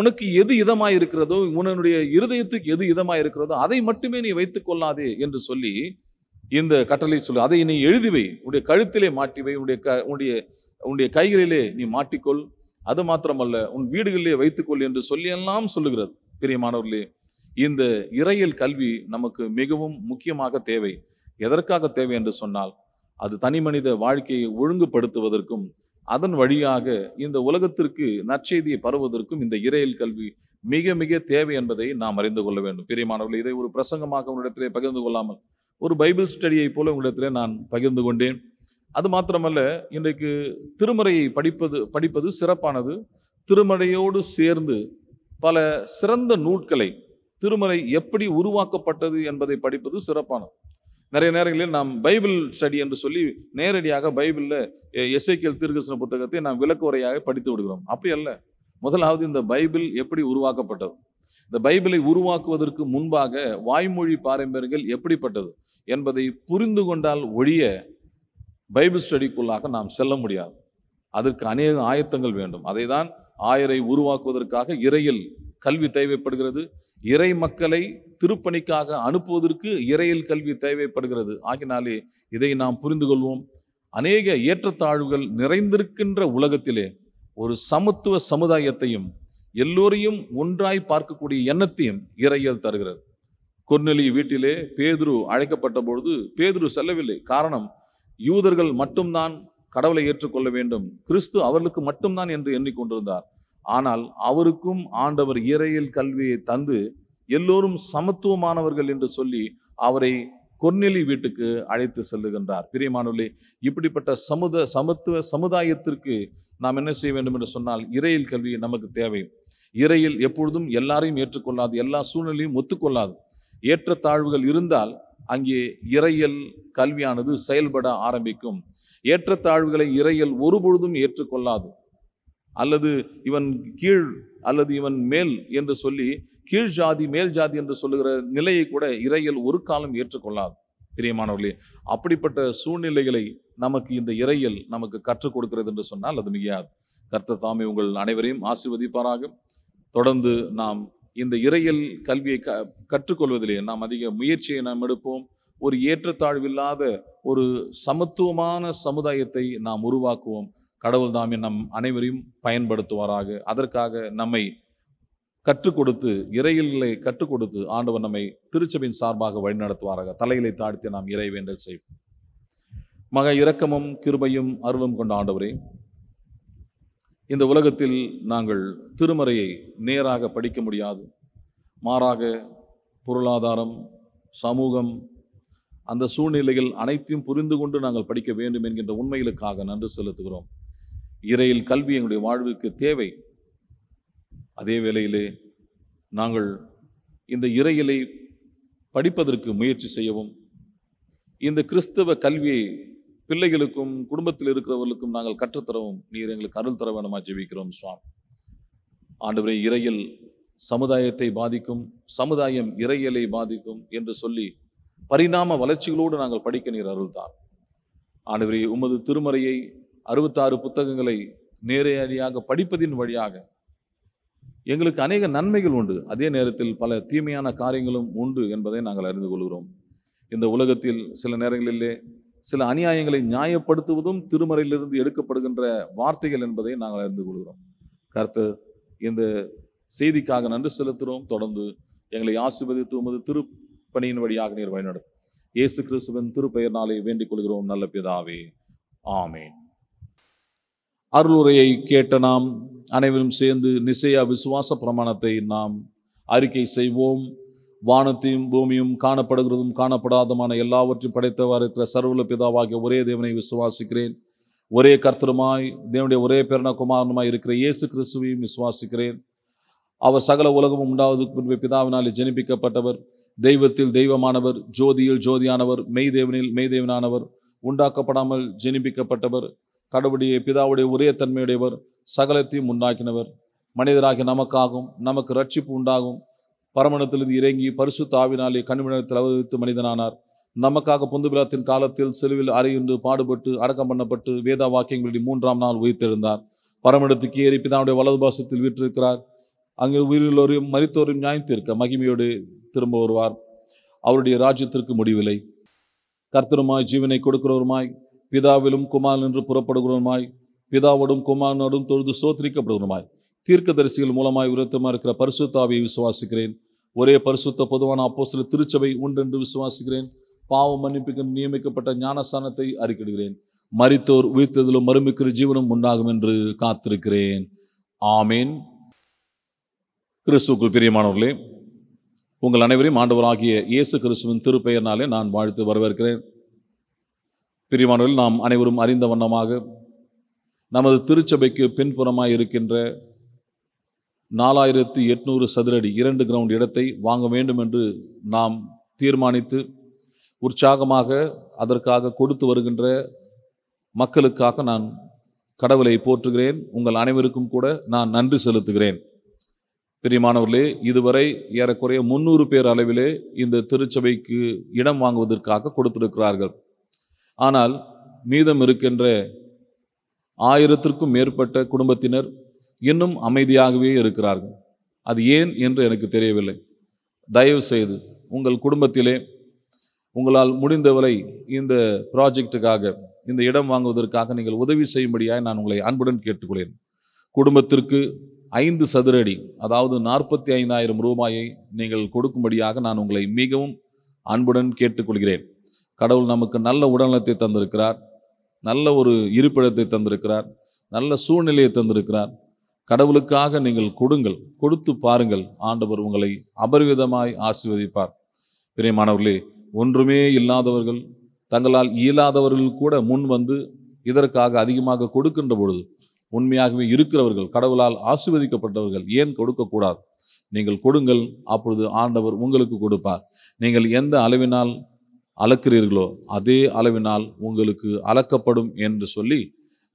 உனக்கு எது இதமாய் இருக்கிறதோ உன்னுடைய இருதயத்துக்கு எது இதமாய் இருக்கிறதோ அதை மட்டுமே நீ வைத்துக் கொள்ளாதே என்று சொல்லி இந்த கட்டளை சொல்லு அதை நீ எழுதிவை உன்னுடைய கழுத்திலே மாட்டிவை உன்னுடைய க உன்னுடைய உன்னுடைய கைகளிலே நீ மாட்டிக்கொள் அது மாத்திரமல்ல உன் வீடுகளிலே வைத்துக்கொள் என்று சொல்லி எல்லாம் சொல்லுகிறது பிரியமானவர்களே இந்த இறையல் கல்வி நமக்கு மிகவும் முக்கியமாக தேவை எதற்காக தேவை என்று சொன்னால் அது தனி மனித வாழ்க்கையை ஒழுங்குபடுத்துவதற்கும் அதன் வழியாக இந்த உலகத்திற்கு நற்செய்தியை பரவுவதற்கும் இந்த இறையல் கல்வி மிக மிக தேவை என்பதை நாம் அறிந்து கொள்ள வேண்டும் பிரியமானவர்கள் இதை ஒரு பிரசங்கமாக உங்களிடத்திலே பகிர்ந்து கொள்ளாமல் ஒரு பைபிள் ஸ்டடியை போல உங்களிடத்திலே நான் பகிர்ந்து கொண்டேன் அது மாத்திரமல்ல இன்றைக்கு திருமறையை படிப்பது படிப்பது சிறப்பானது திருமறையோடு சேர்ந்து பல சிறந்த நூட்களை திருமறை எப்படி உருவாக்கப்பட்டது என்பதை படிப்பது சிறப்பானது நிறைய நேரங்களில் நாம் பைபிள் ஸ்டடி என்று சொல்லி நேரடியாக பைபிளில் எஸ்ஐக்கியல் திருகிருஷ்ண புத்தகத்தை நாம் உரையாக படித்து விடுகிறோம் அப்படி அல்ல முதலாவது இந்த பைபிள் எப்படி உருவாக்கப்பட்டது இந்த பைபிளை உருவாக்குவதற்கு முன்பாக வாய்மொழி பாரம்பரியங்கள் எப்படிப்பட்டது என்பதை புரிந்து கொண்டால் ஒழிய பைபிள் ஸ்டடிக்குள்ளாக நாம் செல்ல முடியாது அதற்கு அநேக ஆயத்தங்கள் வேண்டும் அதை தான் ஆயரை உருவாக்குவதற்காக இறையில் கல்வி தேவைப்படுகிறது இறை மக்களை திருப்பணிக்காக அனுப்புவதற்கு இறையில் கல்வி தேவைப்படுகிறது ஆகினாலே இதை நாம் புரிந்து கொள்வோம் அநேக ஏற்றத்தாழ்வுகள் நிறைந்திருக்கின்ற உலகத்திலே ஒரு சமத்துவ சமுதாயத்தையும் எல்லோரையும் ஒன்றாய் பார்க்கக்கூடிய எண்ணத்தையும் இறையல் தருகிறது கொர்நெலி வீட்டிலே பேதுரு அழைக்கப்பட்ட பொழுது பேதுரு செல்லவில்லை காரணம் யூதர்கள் மட்டும்தான் கடவுளை ஏற்றுக்கொள்ள வேண்டும் கிறிஸ்து அவர்களுக்கு மட்டும்தான் என்று எண்ணிக்கொண்டிருந்தார் ஆனால் அவருக்கும் ஆண்டவர் இறையில் கல்வியை தந்து எல்லோரும் சமத்துவமானவர்கள் என்று சொல்லி அவரை கொன்னெலி வீட்டுக்கு அழைத்து செல்லுகின்றார் பிரியமானவர்களே இப்படிப்பட்ட சமுத சமத்துவ சமுதாயத்திற்கு நாம் என்ன செய்ய வேண்டும் என்று சொன்னால் இறையில் கல்வி நமக்கு தேவை இறையில் எப்பொழுதும் எல்லாரையும் ஏற்றுக்கொள்ளாது எல்லா சூழ்நிலையும் ஒத்துக்கொள்ளாது ஏற்றத்தாழ்வுகள் இருந்தால் அங்கே இறையல் கல்வியானது செயல்பட ஆரம்பிக்கும் ஏற்றத்தாழ்வுகளை இறையல் ஒருபொழுதும் ஏற்றுக்கொள்ளாது அல்லது இவன் கீழ் அல்லது இவன் மேல் என்று சொல்லி கீழ் ஜாதி மேல் ஜாதி என்று சொல்லுகிற நிலையை கூட இறையல் ஒரு காலம் ஏற்றுக்கொள்ளாது பிரியமானவர்களே அப்படிப்பட்ட சூழ்நிலைகளை நமக்கு இந்த இறையல் நமக்கு கற்றுக் கொடுக்கிறது என்று சொன்னால் அது மிகையாது கர்த்த தாமி உங்கள் அனைவரையும் ஆசிர்வதிப்பாராக தொடர்ந்து நாம் இந்த இறையல் கல்வியை க கற்றுக்கொள்வதிலே நாம் அதிக முயற்சியை நாம் எடுப்போம் ஒரு ஏற்றத்தாழ்வில்லாத ஒரு சமத்துவமான சமுதாயத்தை நாம் உருவாக்குவோம் கடவுள் தாமே நம் அனைவரையும் பயன்படுத்துவாராக அதற்காக நம்மை கற்றுக் கொடுத்து இறையிலே கற்றுக் கொடுத்து ஆண்டவர் நம்மை திருச்சபையின் சார்பாக வழிநடத்துவாராக தலையிலை தாழ்த்தி நாம் இறை வேண்டல் செய்வோம் மக இரக்கமும் கிருபையும் அருளும் கொண்ட ஆண்டவரே இந்த உலகத்தில் நாங்கள் திருமறையை நேராக படிக்க முடியாது மாறாக பொருளாதாரம் சமூகம் அந்த சூழ்நிலைகள் அனைத்தையும் புரிந்து கொண்டு நாங்கள் படிக்க வேண்டும் என்கின்ற உண்மைகளுக்காக நன்றி செலுத்துகிறோம் இறையில் கல்வி எங்களுடைய வாழ்வுக்கு தேவை அதே வேளையிலே நாங்கள் இந்த இறையிலை படிப்பதற்கு முயற்சி செய்யவும் இந்த கிறிஸ்தவ கல்வியை பிள்ளைகளுக்கும் குடும்பத்தில் இருக்கிறவர்களுக்கும் நாங்கள் கற்றுத்தரவும் நீர் எங்களுக்கு அருள் தர வேணுமா ஜெபிக்கிறோம் சுவாமி ஆண்டவரே இறையில் சமுதாயத்தை பாதிக்கும் சமுதாயம் இறையலை பாதிக்கும் என்று சொல்லி பரிணாம வளர்ச்சிகளோடு நாங்கள் படிக்க நீர் அருள்தார் ஆண்டவரே உமது திருமறையை அறுபத்தாறு புத்தகங்களை நேரடியாக படிப்பதின் வழியாக எங்களுக்கு அநேக நன்மைகள் உண்டு அதே நேரத்தில் பல தீமையான காரியங்களும் உண்டு என்பதை நாங்கள் அறிந்து கொள்கிறோம் இந்த உலகத்தில் சில நேரங்களிலே சில அநியாயங்களை நியாயப்படுத்துவதும் திருமறையிலிருந்து எடுக்கப்படுகின்ற வார்த்தைகள் என்பதை நாங்கள் அறிந்து கொள்கிறோம் கருத்து இந்த செய்திக்காக நன்றி செலுத்துகிறோம் தொடர்ந்து எங்களை ஆசிர்வதித்து உமது திருப்பணியின் வழியாக நீர் வழிநடும் இயேசு கிறிஸ்துவின் நாளை வேண்டிக் கொள்கிறோம் நல்ல பிதாவே ஆமேன் அருளுரையை கேட்ட நாம் அனைவரும் சேர்ந்து நிசையா விசுவாச பிரமாணத்தை நாம் அறிக்கை செய்வோம் வானத்தையும் பூமியும் காணப்படுகிறதும் காணப்படாதமான எல்லாவற்றையும் படைத்தவாறு இருக்கிற சர்வல பிதாவாகிய ஒரே தேவனை விசுவாசிக்கிறேன் ஒரே கர்த்தருமாய் தேவனுடைய ஒரே பேரணகுமாரனுமாய் இருக்கிற இயேசு கிறிஸ்துவையும் விசுவாசிக்கிறேன் அவர் சகல உலகமும் உண்டாவதுக்கு முன்பு பிதாவினால் ஜெனிப்பிக்கப்பட்டவர் தெய்வத்தில் தெய்வமானவர் ஜோதியில் ஜோதியானவர் மெய்தேவனில் மெய்தேவனானவர் உண்டாக்கப்படாமல் ஜெனிப்பிக்கப்பட்டவர் கடவுடைய பிதாவுடைய ஒரே தன்மையுடையவர் சகலத்தையும் உண்டாக்கினவர் மனிதராகி நமக்காகும் நமக்கு ரட்சிப்பு உண்டாகும் பரமணத்திலிருந்து இறங்கி பரிசு தாவினாலே கண்மணத்தில் அவதரித்து மனிதனானார் நமக்காக பொந்துபிலாத்தின் காலத்தில் செலுவில் அறையுண்டு பாடுபட்டு அடக்கம் பண்ணப்பட்டு வேதா வாக்கியங்களுடைய மூன்றாம் நாள் உயிர்த்தெழுந்தார் பரமணத்துக்கு ஏறி பிதாவுடைய வலது பாசத்தில் வீற்றிருக்கிறார் அங்கு உயிரிலோரையும் மறித்தோரையும் நியாயத்திருக்க மகிமையோடு திரும்ப வருவார் அவருடைய ராஜ்யத்திற்கு முடிவில்லை கர்த்தருமாய் ஜீவனை கொடுக்கிறவருமாய் பிதாவிலும் குமாரன் என்று புறப்படுகிறவருமாய் பிதாவோடும் குமாரனோடும் தொழுது சோத்திரிக்கப்படுகிறோமாய் தீர்க்கதரிசிகள் மூலமாய் விருத்தமாக இருக்கிற பரிசுத்தாவை விசுவாசிக்கிறேன் ஒரே பரிசுத்த பொதுவான அப்போ சில திருச்சபை உண்டென்று விசுவாசிக்கிறேன் பாவம் மன்னிப்புக்கு நியமிக்கப்பட்ட ஞானஸ்தானத்தை அறிக்கிடுகிறேன் மறித்தோர் உயிர்த்ததிலும் மறுமிக்கிற ஜீவனம் உண்டாகும் என்று காத்திருக்கிறேன் ஆமேன் கிறிஸ்துக்கு பிரியமானவர்களே உங்கள் அனைவரையும் ஆண்டவராகிய இயேசு கிறிஸ்துவின் திருப்பெயர்னாலே நான் வாழ்த்து வரவேற்கிறேன் பிரியமானவர்கள் நாம் அனைவரும் அறிந்த வண்ணமாக நமது திருச்சபைக்கு பின்புறமாக இருக்கின்ற நாலாயிரத்து எட்நூறு சதுரடி இரண்டு கிரவுண்ட் இடத்தை வாங்க வேண்டும் என்று நாம் தீர்மானித்து உற்சாகமாக அதற்காக கொடுத்து வருகின்ற மக்களுக்காக நான் கடவுளை போற்றுகிறேன் உங்கள் அனைவருக்கும் கூட நான் நன்றி செலுத்துகிறேன் பிரியமானவர்களே இதுவரை ஏறக்குறைய முந்நூறு பேர் அளவிலே இந்த திருச்சபைக்கு இடம் வாங்குவதற்காக கொடுத்திருக்கிறார்கள் ஆனால் மீதம் இருக்கின்ற ஆயிரத்திற்கும் மேற்பட்ட குடும்பத்தினர் இன்னும் அமைதியாகவே இருக்கிறார்கள் அது ஏன் என்று எனக்கு தெரியவில்லை தயவு செய்து உங்கள் குடும்பத்திலே உங்களால் முடிந்தவரை இந்த ப்ராஜெக்டுக்காக இந்த இடம் வாங்குவதற்காக நீங்கள் உதவி செய்யும்படியாக நான் உங்களை அன்புடன் கேட்டுக்கொள்கிறேன் குடும்பத்திற்கு ஐந்து சதுரடி அதாவது நாற்பத்தி ஐந்தாயிரம் ரூபாயை நீங்கள் கொடுக்கும்படியாக நான் உங்களை மிகவும் அன்புடன் கேட்டுக்கொள்கிறேன் கடவுள் நமக்கு நல்ல உடல்நலத்தை தந்திருக்கிறார் நல்ல ஒரு இருப்பிடத்தை தந்திருக்கிறார் நல்ல சூழ்நிலையை தந்திருக்கிறார் கடவுளுக்காக நீங்கள் கொடுங்கள் கொடுத்து பாருங்கள் ஆண்டவர் உங்களை அபரிவிதமாய் ஆசிர்வதிப்பார் பிரியமானவர்களே ஒன்றுமே இல்லாதவர்கள் தங்களால் இயலாதவர்கள் கூட முன் வந்து இதற்காக அதிகமாக கொடுக்கின்ற பொழுது உண்மையாகவே இருக்கிறவர்கள் கடவுளால் ஆசிர்வதிக்கப்பட்டவர்கள் ஏன் கொடுக்கக்கூடாது நீங்கள் கொடுங்கள் அப்பொழுது ஆண்டவர் உங்களுக்கு கொடுப்பார் நீங்கள் எந்த அளவினால் அளக்கிறீர்களோ அதே அளவினால் உங்களுக்கு அளக்கப்படும் என்று சொல்லி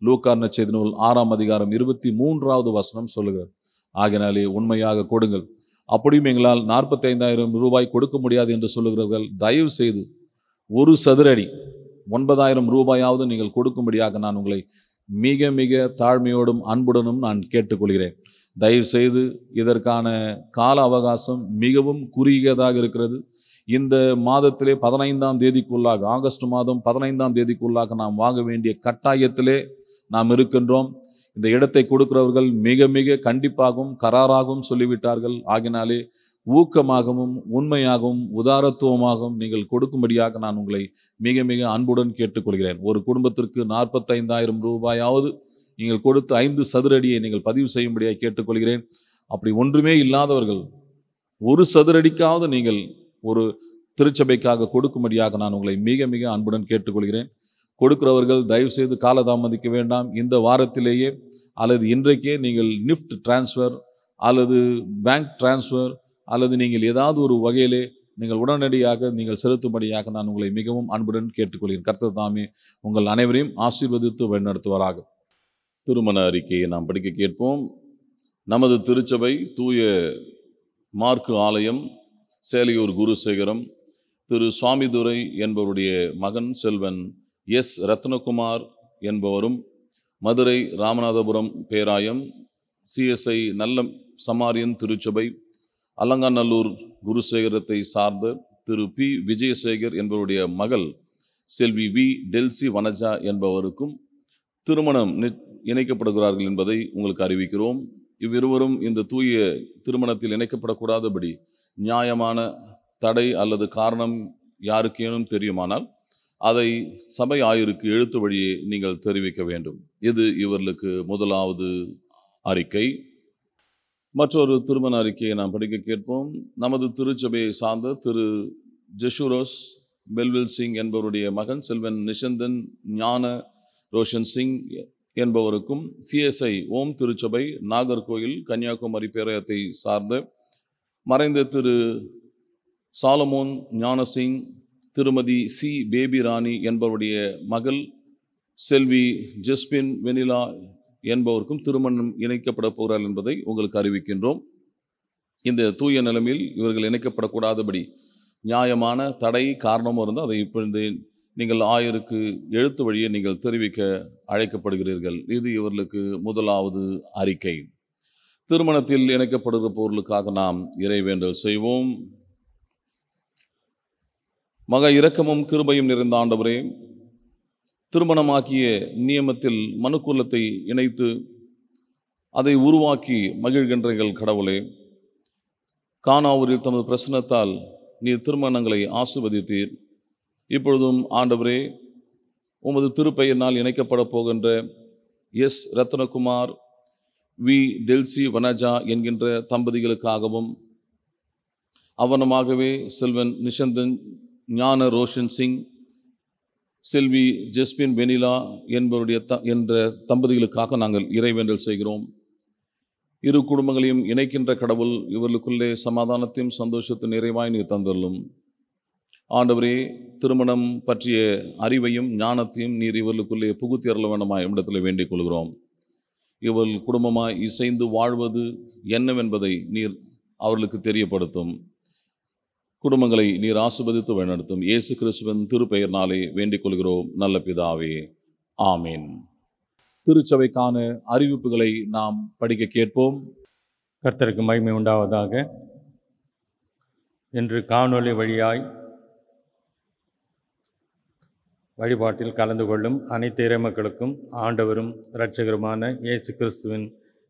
லூக்கார்ன செய்த நூல் ஆறாம் அதிகாரம் இருபத்தி மூன்றாவது வசனம் சொல்லுகிறார் ஆகினாலே உண்மையாக கொடுங்கள் அப்படியும் எங்களால் நாற்பத்தி ஐந்தாயிரம் ரூபாய் கொடுக்க முடியாது என்று சொல்லுகிறவர்கள் தயவு செய்து ஒரு சதுரடி ஒன்பதாயிரம் ரூபாயாவது நீங்கள் கொடுக்கும்படியாக நான் உங்களை மிக மிக தாழ்மையோடும் அன்புடனும் நான் கேட்டுக்கொள்கிறேன் தயவு செய்து இதற்கான கால அவகாசம் மிகவும் குறுகியதாக இருக்கிறது இந்த மாதத்திலே பதினைந்தாம் தேதிக்குள்ளாக ஆகஸ்ட் மாதம் பதினைந்தாம் தேதிக்குள்ளாக நாம் வாங்க வேண்டிய கட்டாயத்திலே நாம் இருக்கின்றோம் இந்த இடத்தை கொடுக்கிறவர்கள் மிக மிக கண்டிப்பாகவும் கராராகவும் சொல்லிவிட்டார்கள் ஆகினாலே ஊக்கமாகவும் உண்மையாகவும் உதாரத்துவமாகவும் நீங்கள் கொடுக்கும்படியாக நான் உங்களை மிக மிக அன்புடன் கேட்டுக்கொள்கிறேன் ஒரு குடும்பத்திற்கு நாற்பத்தைந்தாயிரம் ரூபாயாவது நீங்கள் கொடுத்து ஐந்து சதுரடியை நீங்கள் பதிவு செய்யும்படியாக கேட்டுக்கொள்கிறேன் அப்படி ஒன்றுமே இல்லாதவர்கள் ஒரு சதுரடிக்காவது நீங்கள் ஒரு திருச்சபைக்காக கொடுக்கும்படியாக நான் உங்களை மிக மிக அன்புடன் கேட்டுக்கொள்கிறேன் கொடுக்கிறவர்கள் தயவுசெய்து காலதாமதிக்க வேண்டாம் இந்த வாரத்திலேயே அல்லது இன்றைக்கே நீங்கள் நிஃப்ட் டிரான்ஸ்ஃபர் அல்லது பேங்க் டிரான்ஸ்ஃபர் அல்லது நீங்கள் ஏதாவது ஒரு வகையிலே நீங்கள் உடனடியாக நீங்கள் செலுத்தும்படியாக நான் உங்களை மிகவும் அன்புடன் கேட்டுக்கொள்கிறேன் கர்த்தர் தாமே உங்கள் அனைவரையும் ஆசீர்வதித்து வழிநடத்துவராக திருமண அறிக்கையை நாம் படிக்க கேட்போம் நமது திருச்சபை தூய மார்க்கு ஆலயம் சேலையூர் குருசேகரம் திரு சுவாமிதுரை என்பவருடைய மகன் செல்வன் எஸ் ரத்னகுமார் என்பவரும் மதுரை ராமநாதபுரம் பேராயம் சிஎஸ்ஐ நல்ல சமாரியன் திருச்சபை அலங்காநல்லூர் குருசேகரத்தை சார்ந்த திரு பி விஜயசேகர் என்பவருடைய மகள் செல்வி வி டெல்சி வனஜா என்பவருக்கும் திருமணம் இணைக்கப்படுகிறார்கள் என்பதை உங்களுக்கு அறிவிக்கிறோம் இவ்விருவரும் இந்த தூய திருமணத்தில் இணைக்கப்படக்கூடாதபடி நியாயமான தடை அல்லது காரணம் யாருக்கேனும் தெரியுமானால் அதை சபை ஆயுருக்கு எழுத்து வழியே நீங்கள் தெரிவிக்க வேண்டும் இது இவர்களுக்கு முதலாவது அறிக்கை மற்றொரு திருமண அறிக்கையை நாம் படிக்க கேட்போம் நமது திருச்சபையை சார்ந்த திரு ஜெஷுரோஸ் பெல்வில் சிங் என்பவருடைய மகன் செல்வன் நிஷந்தன் ஞான ரோஷன் சிங் என்பவருக்கும் சிஎஸ்ஐ ஓம் திருச்சபை நாகர்கோயில் கன்னியாகுமரி பேரயத்தை சார்ந்த மறைந்த திரு சாலமோன் ஞானசிங் திருமதி சி பேபி ராணி என்பவருடைய மகள் செல்வி ஜஸ்பின் வெனிலா என்பவருக்கும் திருமணம் இணைக்கப்பட போகிறார் என்பதை உங்களுக்கு அறிவிக்கின்றோம் இந்த தூய நிலைமையில் இவர்கள் இணைக்கப்படக்கூடாதபடி நியாயமான தடை காரணமும் இருந்தால் அதை இப்பொழுது நீங்கள் ஆயருக்கு எழுத்து வழியை நீங்கள் தெரிவிக்க அழைக்கப்படுகிறீர்கள் இது இவர்களுக்கு முதலாவது அறிக்கை திருமணத்தில் இணைக்கப்படுகிற பொருளுக்காக நாம் இறைவேண்டல் செய்வோம் மக இரக்கமும் கிருபையும் நிறைந்த ஆண்டவரே திருமணமாக்கிய நியமத்தில் மனுக்குலத்தை இணைத்து அதை உருவாக்கி மகிழ்கின்றீர்கள் கடவுளே காணாவூரில் தமது பிரசனத்தால் நீ திருமணங்களை ஆசிர்வதித்தீர் இப்பொழுதும் ஆண்டவரே உமது திருப்பெயரினால் இணைக்கப்பட போகின்ற எஸ் ரத்னகுமார் வி டெல்சி வனஜா என்கின்ற தம்பதிகளுக்காகவும் அவனமாகவே செல்வன் நிஷந்தன் ஞான ரோஷன் சிங் செல்வி ஜெஸ்பின் வெனிலா என்பவருடைய த என்ற தம்பதிகளுக்காக நாங்கள் இறைவேண்டல் செய்கிறோம் இரு குடும்பங்களையும் இணைக்கின்ற கடவுள் இவர்களுக்குள்ளே சமாதானத்தையும் சந்தோஷத்தையும் நிறைவாய் நீர் தந்தள்ளும் ஆண்டவரே திருமணம் பற்றிய அறிவையும் ஞானத்தையும் நீர் இவர்களுக்குள்ளே புகுத்தி அருள வேண்டுமா இடத்துல வேண்டிக் கொள்கிறோம் இவள் குடும்பமாய் இசைந்து வாழ்வது என்னவென்பதை நீர் அவர்களுக்கு தெரியப்படுத்தும் குடும்பங்களை நீர் ஆசிர்வதித்து வழிநடத்தும் இயேசு கிறிஸ்துவன் திருப்பெயர்னாலே வேண்டிக் கொள்கிறோம் நல்ல பிதாவே ஆமீன் திருச்சபைக்கான அறிவிப்புகளை நாம் படிக்க கேட்போம் கர்த்தருக்கு மகிமை உண்டாவதாக இன்று காணொலி வழியாய் வழிபாட்டில் கலந்து கொள்ளும் அனைத்து இறைமக்களுக்கும் ஆண்டவரும் இரட்சகருமான இயேசு கிறிஸ்துவின்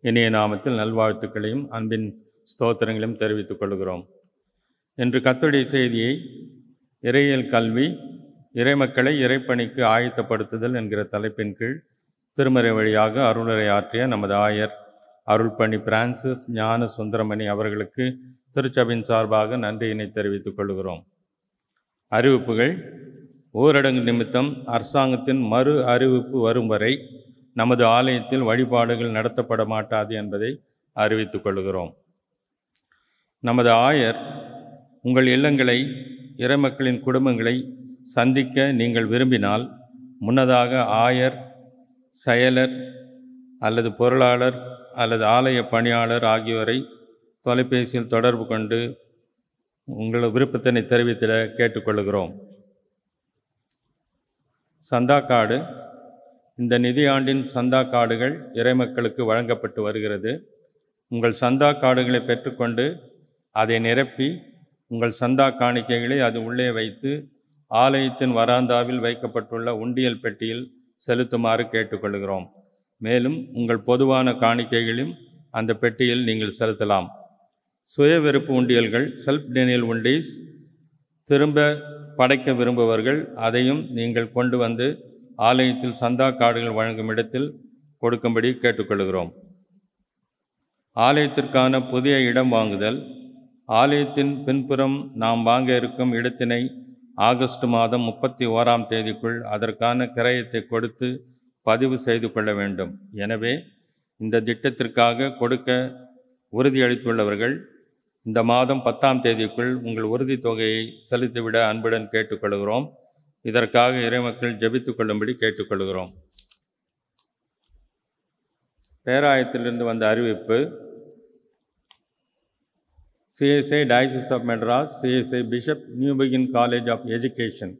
இணைய நாமத்தில் நல்வாழ்த்துக்களையும் அன்பின் ஸ்தோத்திரங்களையும் தெரிவித்துக் கொள்கிறோம் என்று கத்தடி செய்தியை இறையியல் கல்வி இறைமக்களை இறைப்பணிக்கு ஆயத்தப்படுத்துதல் என்கிற தலைப்பின் கீழ் திருமறை வழியாக அருளரை ஆற்றிய நமது ஆயர் அருள்பணி பிரான்சிஸ் ஞான சுந்தரமணி அவர்களுக்கு திருச்சபின் சார்பாக நன்றியினை தெரிவித்துக் கொள்கிறோம் அறிவிப்புகள் ஊரடங்கு நிமித்தம் அரசாங்கத்தின் மறு அறிவிப்பு வரும் வரை நமது ஆலயத்தில் வழிபாடுகள் நடத்தப்பட மாட்டாது என்பதை அறிவித்துக் கொள்கிறோம் நமது ஆயர் உங்கள் இல்லங்களை இறைமக்களின் குடும்பங்களை சந்திக்க நீங்கள் விரும்பினால் முன்னதாக ஆயர் செயலர் அல்லது பொருளாளர் அல்லது ஆலய பணியாளர் ஆகியோரை தொலைபேசியில் தொடர்பு கொண்டு உங்களது விருப்பத்தினை தெரிவித்திட கேட்டுக்கொள்கிறோம் சந்தா காடு இந்த நிதியாண்டின் சந்தா காடுகள் இறைமக்களுக்கு வழங்கப்பட்டு வருகிறது உங்கள் சந்தா காடுகளை பெற்றுக்கொண்டு அதை நிரப்பி உங்கள் சந்தா காணிக்கைகளை அது உள்ளே வைத்து ஆலயத்தின் வராந்தாவில் வைக்கப்பட்டுள்ள உண்டியல் பெட்டியில் செலுத்துமாறு கேட்டுக்கொள்கிறோம் மேலும் உங்கள் பொதுவான காணிக்கைகளையும் அந்த பெட்டியில் நீங்கள் செலுத்தலாம் சுய விருப்பு உண்டியல்கள் செல்ஃப் டெனியல் உண்டீஸ் திரும்ப படைக்க விரும்புவர்கள் அதையும் நீங்கள் கொண்டு வந்து ஆலயத்தில் சந்தா காடுகள் வழங்கும் இடத்தில் கொடுக்கும்படி கேட்டுக்கொள்கிறோம் ஆலயத்திற்கான புதிய இடம் வாங்குதல் ஆலயத்தின் பின்புறம் நாம் வாங்க இருக்கும் இடத்தினை ஆகஸ்ட் மாதம் முப்பத்தி ஓராம் தேதிக்குள் அதற்கான கிரயத்தை கொடுத்து பதிவு செய்து கொள்ள வேண்டும் எனவே இந்த திட்டத்திற்காக கொடுக்க உறுதியளித்துள்ளவர்கள் இந்த மாதம் பத்தாம் தேதிக்குள் உங்கள் உறுதி தொகையை செலுத்திவிட அன்புடன் கேட்டுக்கொள்கிறோம் இதற்காக இறைமக்கள் ஜபித்து கொள்ளும்படி கேட்டுக்கொள்கிறோம் பேராயத்திலிருந்து வந்த அறிவிப்பு CSI diocese of Madras CSI bishop Newbigin college of education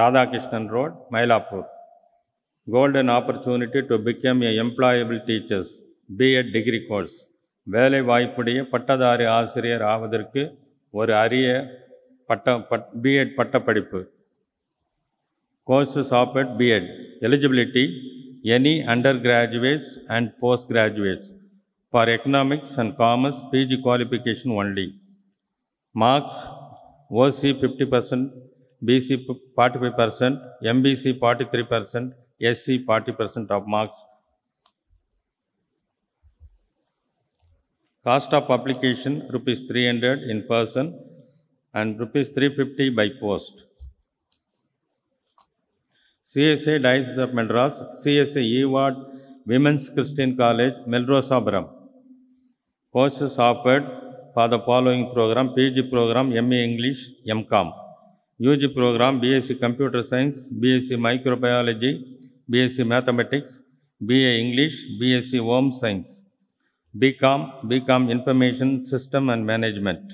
Radhakrishnan road Mylapore golden opportunity to become a employable teachers BEd degree course வேலை வாய்ப்புடைய பட்டதாரி ஆசிரியர் ஆவதற்கு ஒரு அரிய பட்ட பட் பிஎட் பட்டப்படிப்பு courses of ed BEd eligibility any undergraduates and postgraduates for economics and commerce PG qualification only. Marks OC 50%, BC 45%, MBC 43%, SC 40% of marks. Cost of application rupees 300 in person and rupees 350 by post. CSA Diocese of Madras, CSA Eward Women's Christian College, Melrose Abram. courses offered for the following program PG program, MA English, MCOM, UG program, BSc Computer Science, BSc Microbiology, BSc Mathematics, BA English, BSc Home Science, BCom, BCom Information System and Management.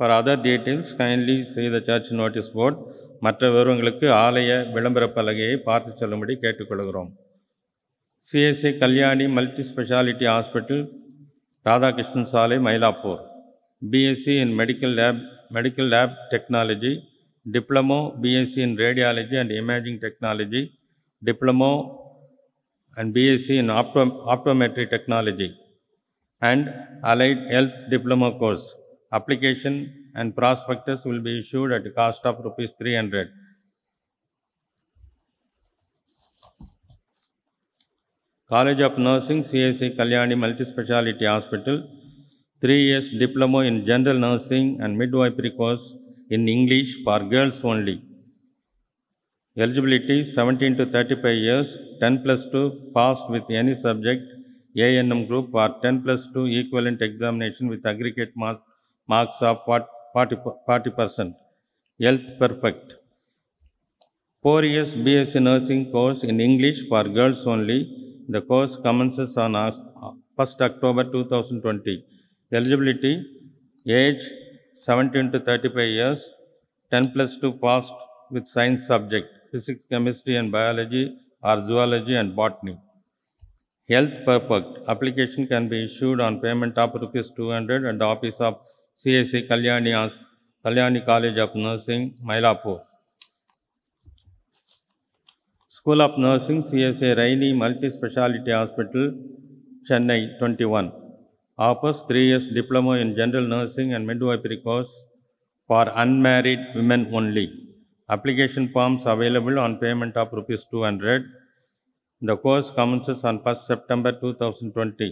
For other details kindly செய்த the search notice board மற்ற விவரங்களுக்கு ஆலய விளம்பரப் பலகையை பார்த்து சொல்லும்படி கேட்டுக்கொள்கிறோம் CSA Kalyani multi speciality hospital Radhakrishnan साले Mylapore BSc in medical lab medical lab technology diploma BSc in radiology and imaging technology diploma and BSc in optometry technology and allied health diploma course application and prospectus will be issued at cost of rupees hundred College of Nursing, CIC Kalyani Multispeciality Hospital, 3 years Diploma in General Nursing and Midwifery course in English for girls only. Eligibility 17 to 35 years, 10 plus 2 passed with any subject, ANM group or 10 plus 2 equivalent examination with aggregate mark, marks of 40%. Health perfect. 4 years BSc Nursing course in English for girls only. The course commences on 1st uh, October 2020. Eligibility age 17 to 35 years, 10 plus 2 passed with science subject, physics, chemistry and biology or zoology and botany. Health Perfect application can be issued on payment of rupees 200 at the office of CAC Kalyani, Kalyani College of Nursing, Mailapur. School of Nursing, CSA Multi Multispeciality Hospital, Chennai 21. Offers 3 years diploma in general nursing and midwifery course for unmarried women only. Application forms available on payment of rupees 200. The course commences on 1st September 2020.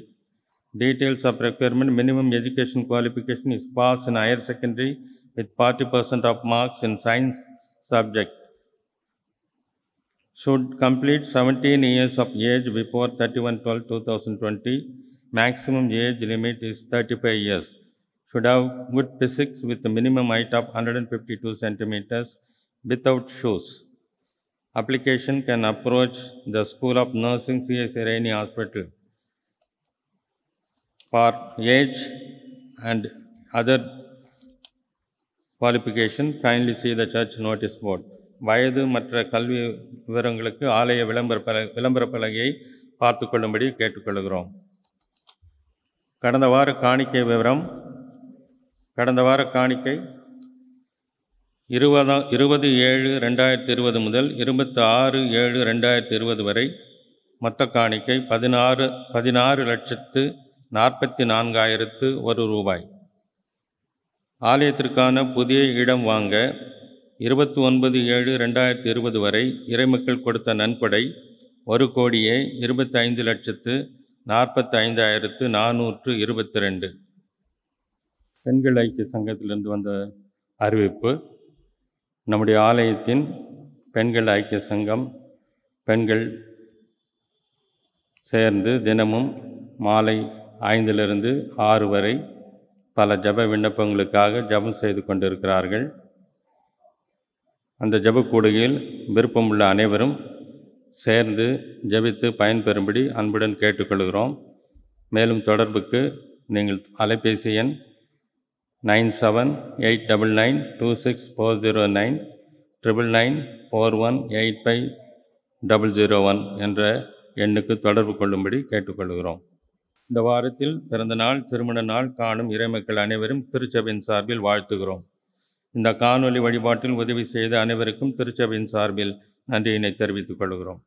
Details of requirement minimum education qualification is pass in higher secondary with 40% of marks in science subject should complete 17 years of age before 31-12-2020. Maximum age limit is 35 years. Should have good physics with minimum height of 152 centimeters without shoes. Application can approach the School of Nursing C.S. Rainy Hospital for age and other qualification. Kindly see the church notice board. வயது மற்ற கல்வி விவரங்களுக்கு ஆலய விளம்பர பல விளம்பர பலகையை பார்த்து கொள்ளும்படி கேட்டுக்கொள்கிறோம் கடந்த வார காணிக்கை விவரம் கடந்த வார காணிக்கை இருபதா இருபது ஏழு ரெண்டாயிரத்தி இருபது முதல் இருபத்தி ஆறு ஏழு ரெண்டாயிரத்தி இருபது வரை மொத்த காணிக்கை பதினாறு பதினாறு லட்சத்து நாற்பத்தி நான்காயிரத்து ஒரு ரூபாய் ஆலயத்திற்கான புதிய இடம் வாங்க இருபத்தி ஒன்பது ஏழு ரெண்டாயிரத்தி இருபது வரை இறைமக்கள் கொடுத்த நன்கொடை ஒரு கோடியே இருபத்தைந்து லட்சத்து நாற்பத்தி ஐந்தாயிரத்து நானூற்று இருபத்தி ரெண்டு பெண்கள் ஐக்கிய சங்கத்திலிருந்து வந்த அறிவிப்பு நம்முடைய ஆலயத்தின் பெண்கள் ஐக்கிய சங்கம் பெண்கள் சேர்ந்து தினமும் மாலை ஐந்திலிருந்து ஆறு வரை பல ஜப விண்ணப்பங்களுக்காக ஜபம் செய்து கொண்டிருக்கிறார்கள் அந்த ஜபக்கூடையில் விருப்பமுள்ள அனைவரும் சேர்ந்து ஜபித்து பயன்பெறும்படி அன்புடன் கேட்டுக்கொள்கிறோம் மேலும் தொடர்புக்கு நீங்கள் அலைபேசி எண் nine seven eight double nine two six four zero nine triple nine four one eight five double zero one என்ற எண்ணுக்கு தொடர்பு கொள்ளும்படி கேட்டுக்கொள்கிறோம் இந்த வாரத்தில் பிறந்த நாள் திருமண நாள் காணும் இறைமக்கள் அனைவரும் திருச்சபையின் சார்பில் வாழ்த்துகிறோம் இந்த காணொலி வழிபாட்டில் உதவி செய்த அனைவருக்கும் திருச்சபையின் சார்பில் நன்றியினை தெரிவித்துக் கொள்கிறோம்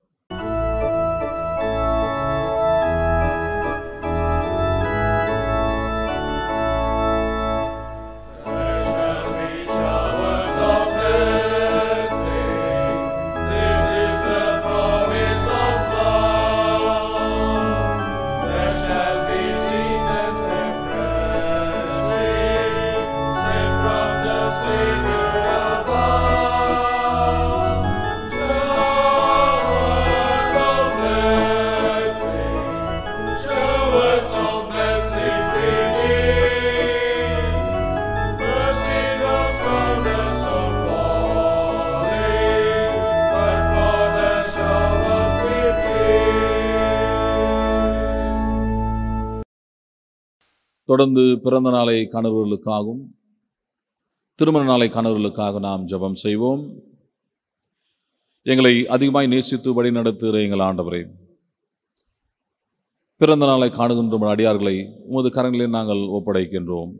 தொடர்ந்து பிறந்த நாளை காணவர்களுக்காகவும் திருமண நாளை காணவர்களுக்காக நாம் ஜபம் செய்வோம் எங்களை அதிகமாய் நேசித்து வழி நடத்துகிற எங்கள் ஆண்டவரே பிறந்த நாளை காணுகின்ற அடியார்களை உமது கரங்களில் நாங்கள் ஒப்படைக்கின்றோம்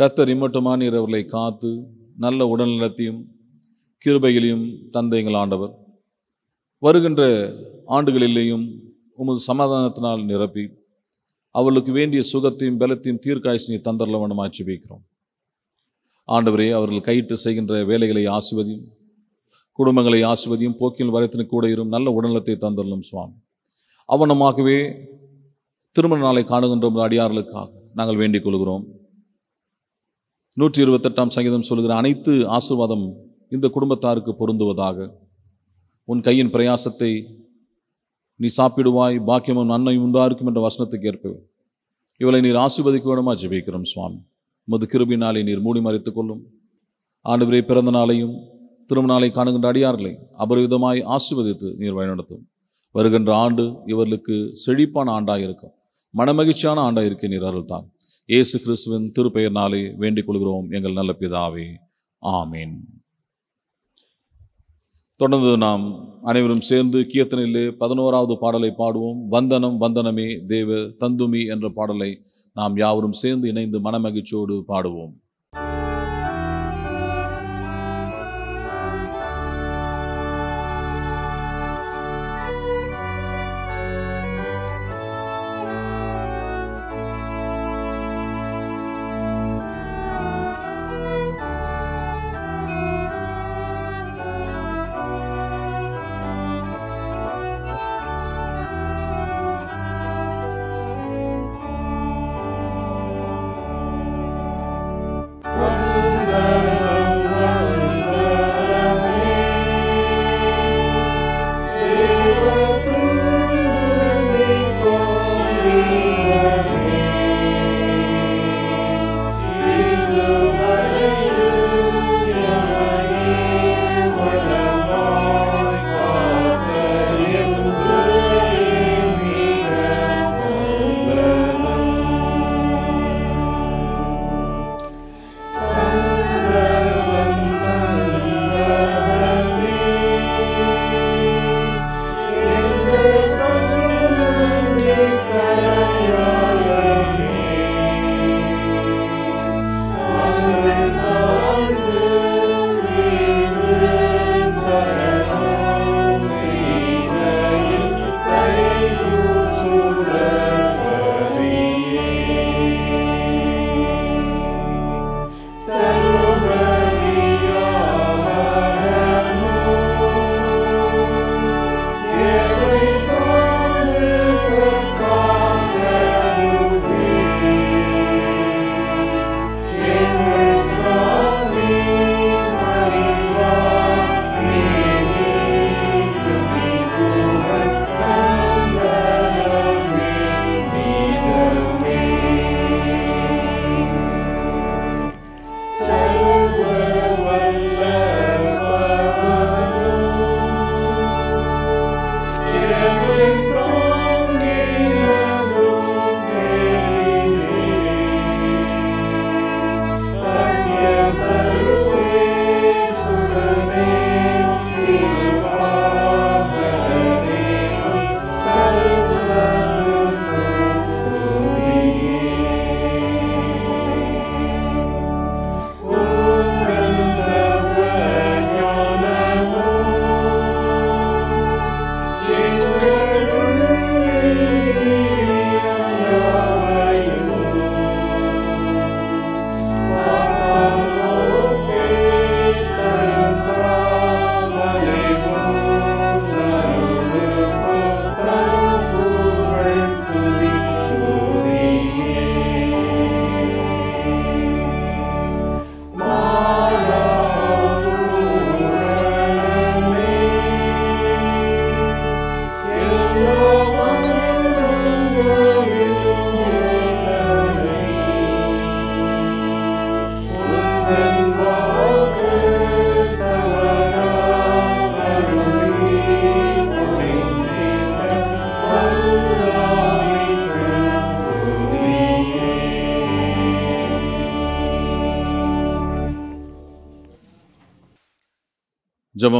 கத்தர் இம்மட்டுமான இரவர்களை காத்து நல்ல உடல்நலத்தையும் கிருபையிலையும் தந்த எங்கள் ஆண்டவர் வருகின்ற ஆண்டுகளிலேயும் உமது சமாதானத்தினால் நிரப்பி அவர்களுக்கு வேண்டிய சுகத்தையும் பலத்தையும் தீர்க்காய்ச்சி நீ தந்தரலவனமாக வைக்கிறோம் ஆண்டவரே அவர்கள் கையிட்டு செய்கின்ற வேலைகளை ஆசிவதியும் குடும்பங்களை ஆசிவதியும் போக்கில் வரத்தின் கூட இரும் நல்ல உடல்நலத்தை தந்தரலும் சுவாமி அவனமாகவே திருமண நாளை காணுகின்ற அடியார்களுக்காக நாங்கள் வேண்டிக் கொள்கிறோம் நூற்றி இருபத்தெட்டாம் சங்கீதம் சொல்கிற அனைத்து ஆசிர்வாதம் இந்த குடும்பத்தாருக்கு பொருந்துவதாக உன் கையின் பிரயாசத்தை நீ சாப்பிடுவாய் பாக்கியமும் நன்மை உண்டாருக்கும் என்ற வசனத்துக்கு ஏற்ப இவளை நீர் ஆசிர்வதிக்க வேணுமா ஜெபிக்கிறோம் சுவாமி கிருபி கிருபினாலே நீர் மூடி மறைத்துக் கொள்ளும் ஆண்டவரே பிறந்த நாளையும் திருமண நாளை காணுகின்ற அடியார்களை அபரிவிதமாய் ஆசிர்வதித்து நீர் வழிநடத்தும் வருகின்ற ஆண்டு இவர்களுக்கு செழிப்பான ஆண்டாக இருக்கும் மனமகிழ்ச்சியான ஆண்டாக இருக்க நீர் அருள்தான் இயேசு கிறிஸ்துவின் திருப்பெயர் நாளை வேண்டிக் கொள்கிறோம் எங்கள் நல்ல பிதாவே ஆமீன் தொடர்ந்து நாம் அனைவரும் சேர்ந்து கீர்த்தனிலே பதினோராவது பாடலை பாடுவோம் வந்தனம் வந்தனமே தேவ தந்துமி என்ற பாடலை நாம் யாவரும் சேர்ந்து இணைந்து மனமகிழ்ச்சியோடு பாடுவோம்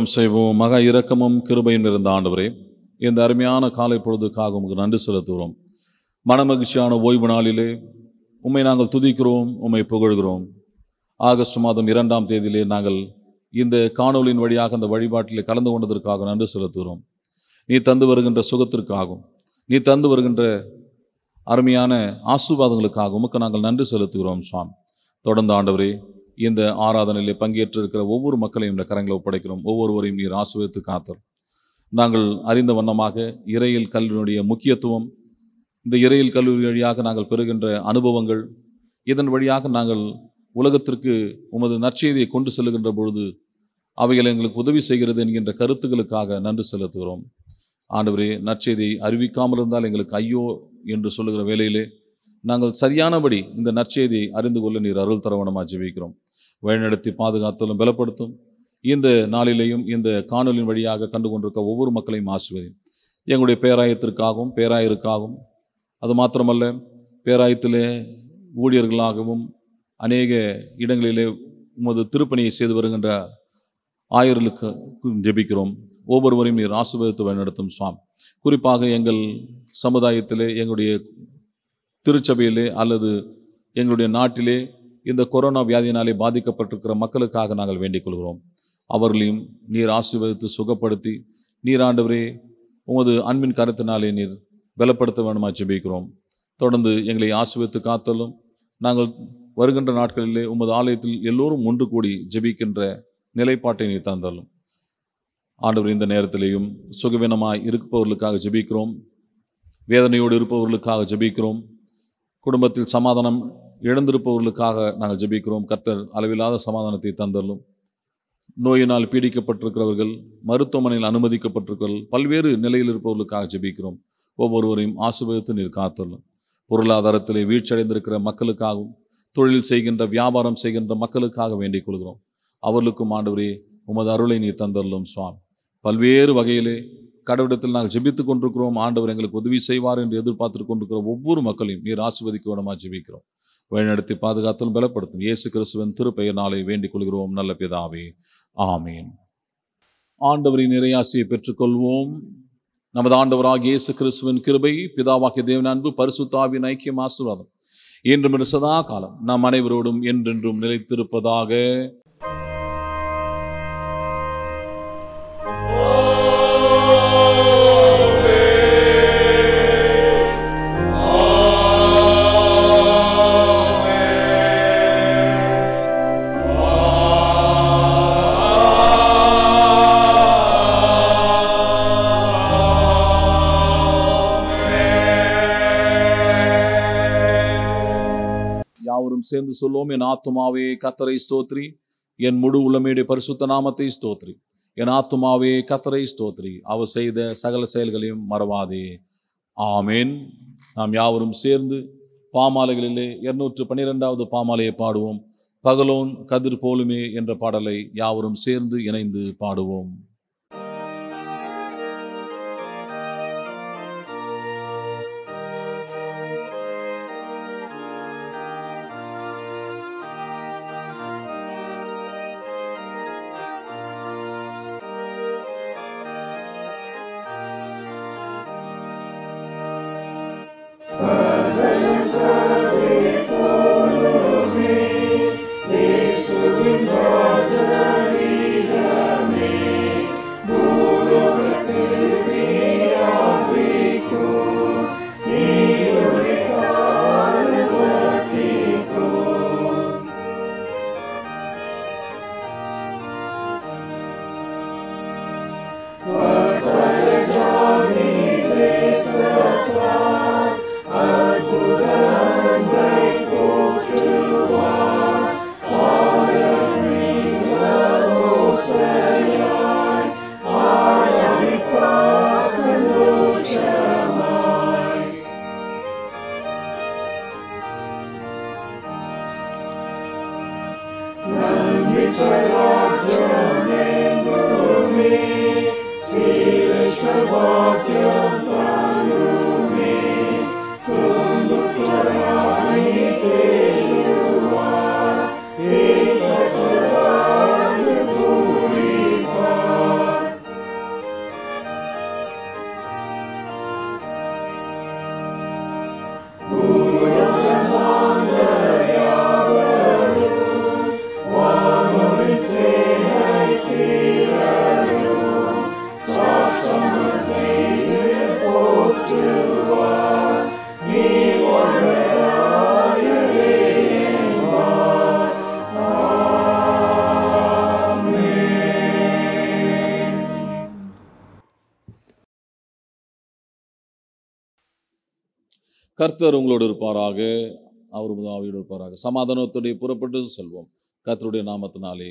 ஜெபம் செய்வோம் மக இரக்கமும் கிருபையும் இருந்த ஆண்டவரே இந்த அருமையான காலை பொழுதுக்காக உங்களுக்கு நன்றி செலுத்துகிறோம் மனமகிழ்ச்சியான ஓய்வு நாளிலே உண்மை நாங்கள் துதிக்கிறோம் உண்மை புகழ்கிறோம் ஆகஸ்ட் மாதம் இரண்டாம் தேதியிலே நாங்கள் இந்த காணொலியின் வழியாக அந்த வழிபாட்டிலே கலந்து கொண்டதற்காக நன்றி செலுத்துகிறோம் நீ தந்து வருகின்ற சுகத்திற்காகவும் நீ தந்து வருகின்ற அருமையான ஆசீர்வாதங்களுக்காக உமக்கு நாங்கள் நன்றி செலுத்துகிறோம் சுவாமி தொடர்ந்து ஆண்டவரே இந்த ஆராதனையிலே பங்கேற்று இருக்கிற ஒவ்வொரு மக்களையும் இந்த கரங்களை ஒப்படைக்கிறோம் ஒவ்வொருவரையும் நீர் ஆசுவித்து காத்தரும் நாங்கள் அறிந்த வண்ணமாக இறையில் கல்வியினுடைய முக்கியத்துவம் இந்த இறையில் கல்லூரி வழியாக நாங்கள் பெறுகின்ற அனுபவங்கள் இதன் வழியாக நாங்கள் உலகத்திற்கு உமது நற்செய்தியை கொண்டு செல்லுகின்ற பொழுது அவைகள் எங்களுக்கு உதவி செய்கிறது என்கின்ற கருத்துக்களுக்காக நன்றி செலுத்துகிறோம் ஆண்டவரே நற்செய்தியை அறிவிக்காமல் இருந்தால் எங்களுக்கு ஐயோ என்று சொல்லுகிற வேலையிலே நாங்கள் சரியானபடி இந்த நற்செய்தியை அறிந்து கொள்ள நீர் அருள் தரவணமாக ஜெபிக்கிறோம் வழிநடத்தி பாதுகாத்தலும் பலப்படுத்தும் இந்த நாளிலேயும் இந்த காணொலியின் வழியாக கண்டு கொண்டிருக்க ஒவ்வொரு மக்களையும் ஆசிர்வதி எங்களுடைய பேராயத்திற்காகவும் பேராயருக்காகவும் அது மாத்திரமல்ல பேராயத்திலே ஊழியர்களாகவும் அநேக இடங்களிலே உமது திருப்பணியை செய்து வருகின்ற ஆயர்களுக்கு ஜெபிக்கிறோம் ஒவ்வொருவரையும் நீர் ஆசிர்வதித்து வழிநடத்தும் சுவாம் குறிப்பாக எங்கள் சமுதாயத்திலே எங்களுடைய திருச்சபையிலே அல்லது எங்களுடைய நாட்டிலே இந்த கொரோனா வியாதியினாலே பாதிக்கப்பட்டிருக்கிற மக்களுக்காக நாங்கள் வேண்டிக் கொள்கிறோம் அவர்களையும் நீர் ஆசீர்வதித்து சுகப்படுத்தி நீர் ஆண்டவரே உமது அன்பின் கருத்தினாலே நீர் பலப்படுத்த வேண்டுமா ஜெபிக்கிறோம் தொடர்ந்து எங்களை ஆசிர்வித்து காத்தலும் நாங்கள் வருகின்ற நாட்களிலே உமது ஆலயத்தில் எல்லோரும் ஒன்று கூடி ஜெபிக்கின்ற நிலைப்பாட்டை நீ தந்தாலும் ஆண்டவர் இந்த நேரத்திலேயும் சுகவீனமாக இருப்பவர்களுக்காக ஜெபிக்கிறோம் வேதனையோடு இருப்பவர்களுக்காக ஜெபிக்கிறோம் குடும்பத்தில் சமாதானம் இழந்திருப்பவர்களுக்காக நாங்கள் ஜெபிக்கிறோம் கர்த்தர் அளவில்லாத சமாதானத்தை தந்தள்ளும் நோயினால் பீடிக்கப்பட்டிருக்கிறவர்கள் மருத்துவமனையில் அனுமதிக்கப்பட்டிருக்கிறவர்கள் பல்வேறு நிலையில் இருப்பவர்களுக்காக ஜெபிக்கிறோம் ஒவ்வொருவரையும் ஆசிர்வதித்து நீர் காத்தள்ளும் பொருளாதாரத்திலே வீழ்ச்சியடைந்திருக்கிற மக்களுக்காகவும் தொழில் செய்கின்ற வியாபாரம் செய்கின்ற மக்களுக்காக வேண்டிக் கொள்கிறோம் அவர்களுக்கும் ஆண்டவரே உமது அருளை நீர் தந்தள்ளும் சுவாமி பல்வேறு வகையிலே கடவுடத்தில் நாங்கள் ஜெபித்து கொண்டிருக்கிறோம் ஆண்டவர் எங்களுக்கு உதவி செய்வார் என்று எதிர்பார்த்து கொண்டிருக்கிற ஒவ்வொரு மக்களையும் நீர் ஆசிர்வதிக்க விடமாக ஜெபிக்கிறோம் வழிநடத்தி பாதுகாத்தலும் பலப்படுத்தும் இயேசு கிறிஸ்துவின் நாளை வேண்டிக் கொள்கிறோம் நல்ல பிதாவே ஆமேன் ஆண்டவரின் நிறையாசியை பெற்றுக்கொள்வோம் நமது ஆண்டவராக இயேசு கிறிஸ்துவின் கிருபை பிதாவாக்கிய தேவன் அன்பு பரிசுத்தாவின் ஐக்கியம் ஆசீர்வாதம் என்று சதா காலம் நாம் அனைவரோடும் என்றென்றும் நிலைத்திருப்பதாக எல்லாரும் சேர்ந்து சொல்லுவோம் என் ஆத்துமாவே கத்தரை ஸ்தோத்ரி என் முழு உள்ளமேடைய பரிசுத்த நாமத்தை ஸ்தோத்ரி என் ஆத்துமாவே கத்தரை ஸ்தோத்ரி அவர் செய்த சகல செயல்களையும் மறவாதே ஆமேன் நாம் யாவரும் சேர்ந்து பாமாலைகளிலே இருநூற்று பன்னிரெண்டாவது பாமாலையை பாடுவோம் பகலோன் கதிர் போலுமே என்ற பாடலை யாவரும் சேர்ந்து இணைந்து பாடுவோம் கர்த்தர் உங்களோடு இருப்பாராக அவர் உதாவியோடு இருப்பாராக சமாதானத்துடைய புறப்பட்டு செல்வோம் கர்த்தருடைய நாமத்தினாலே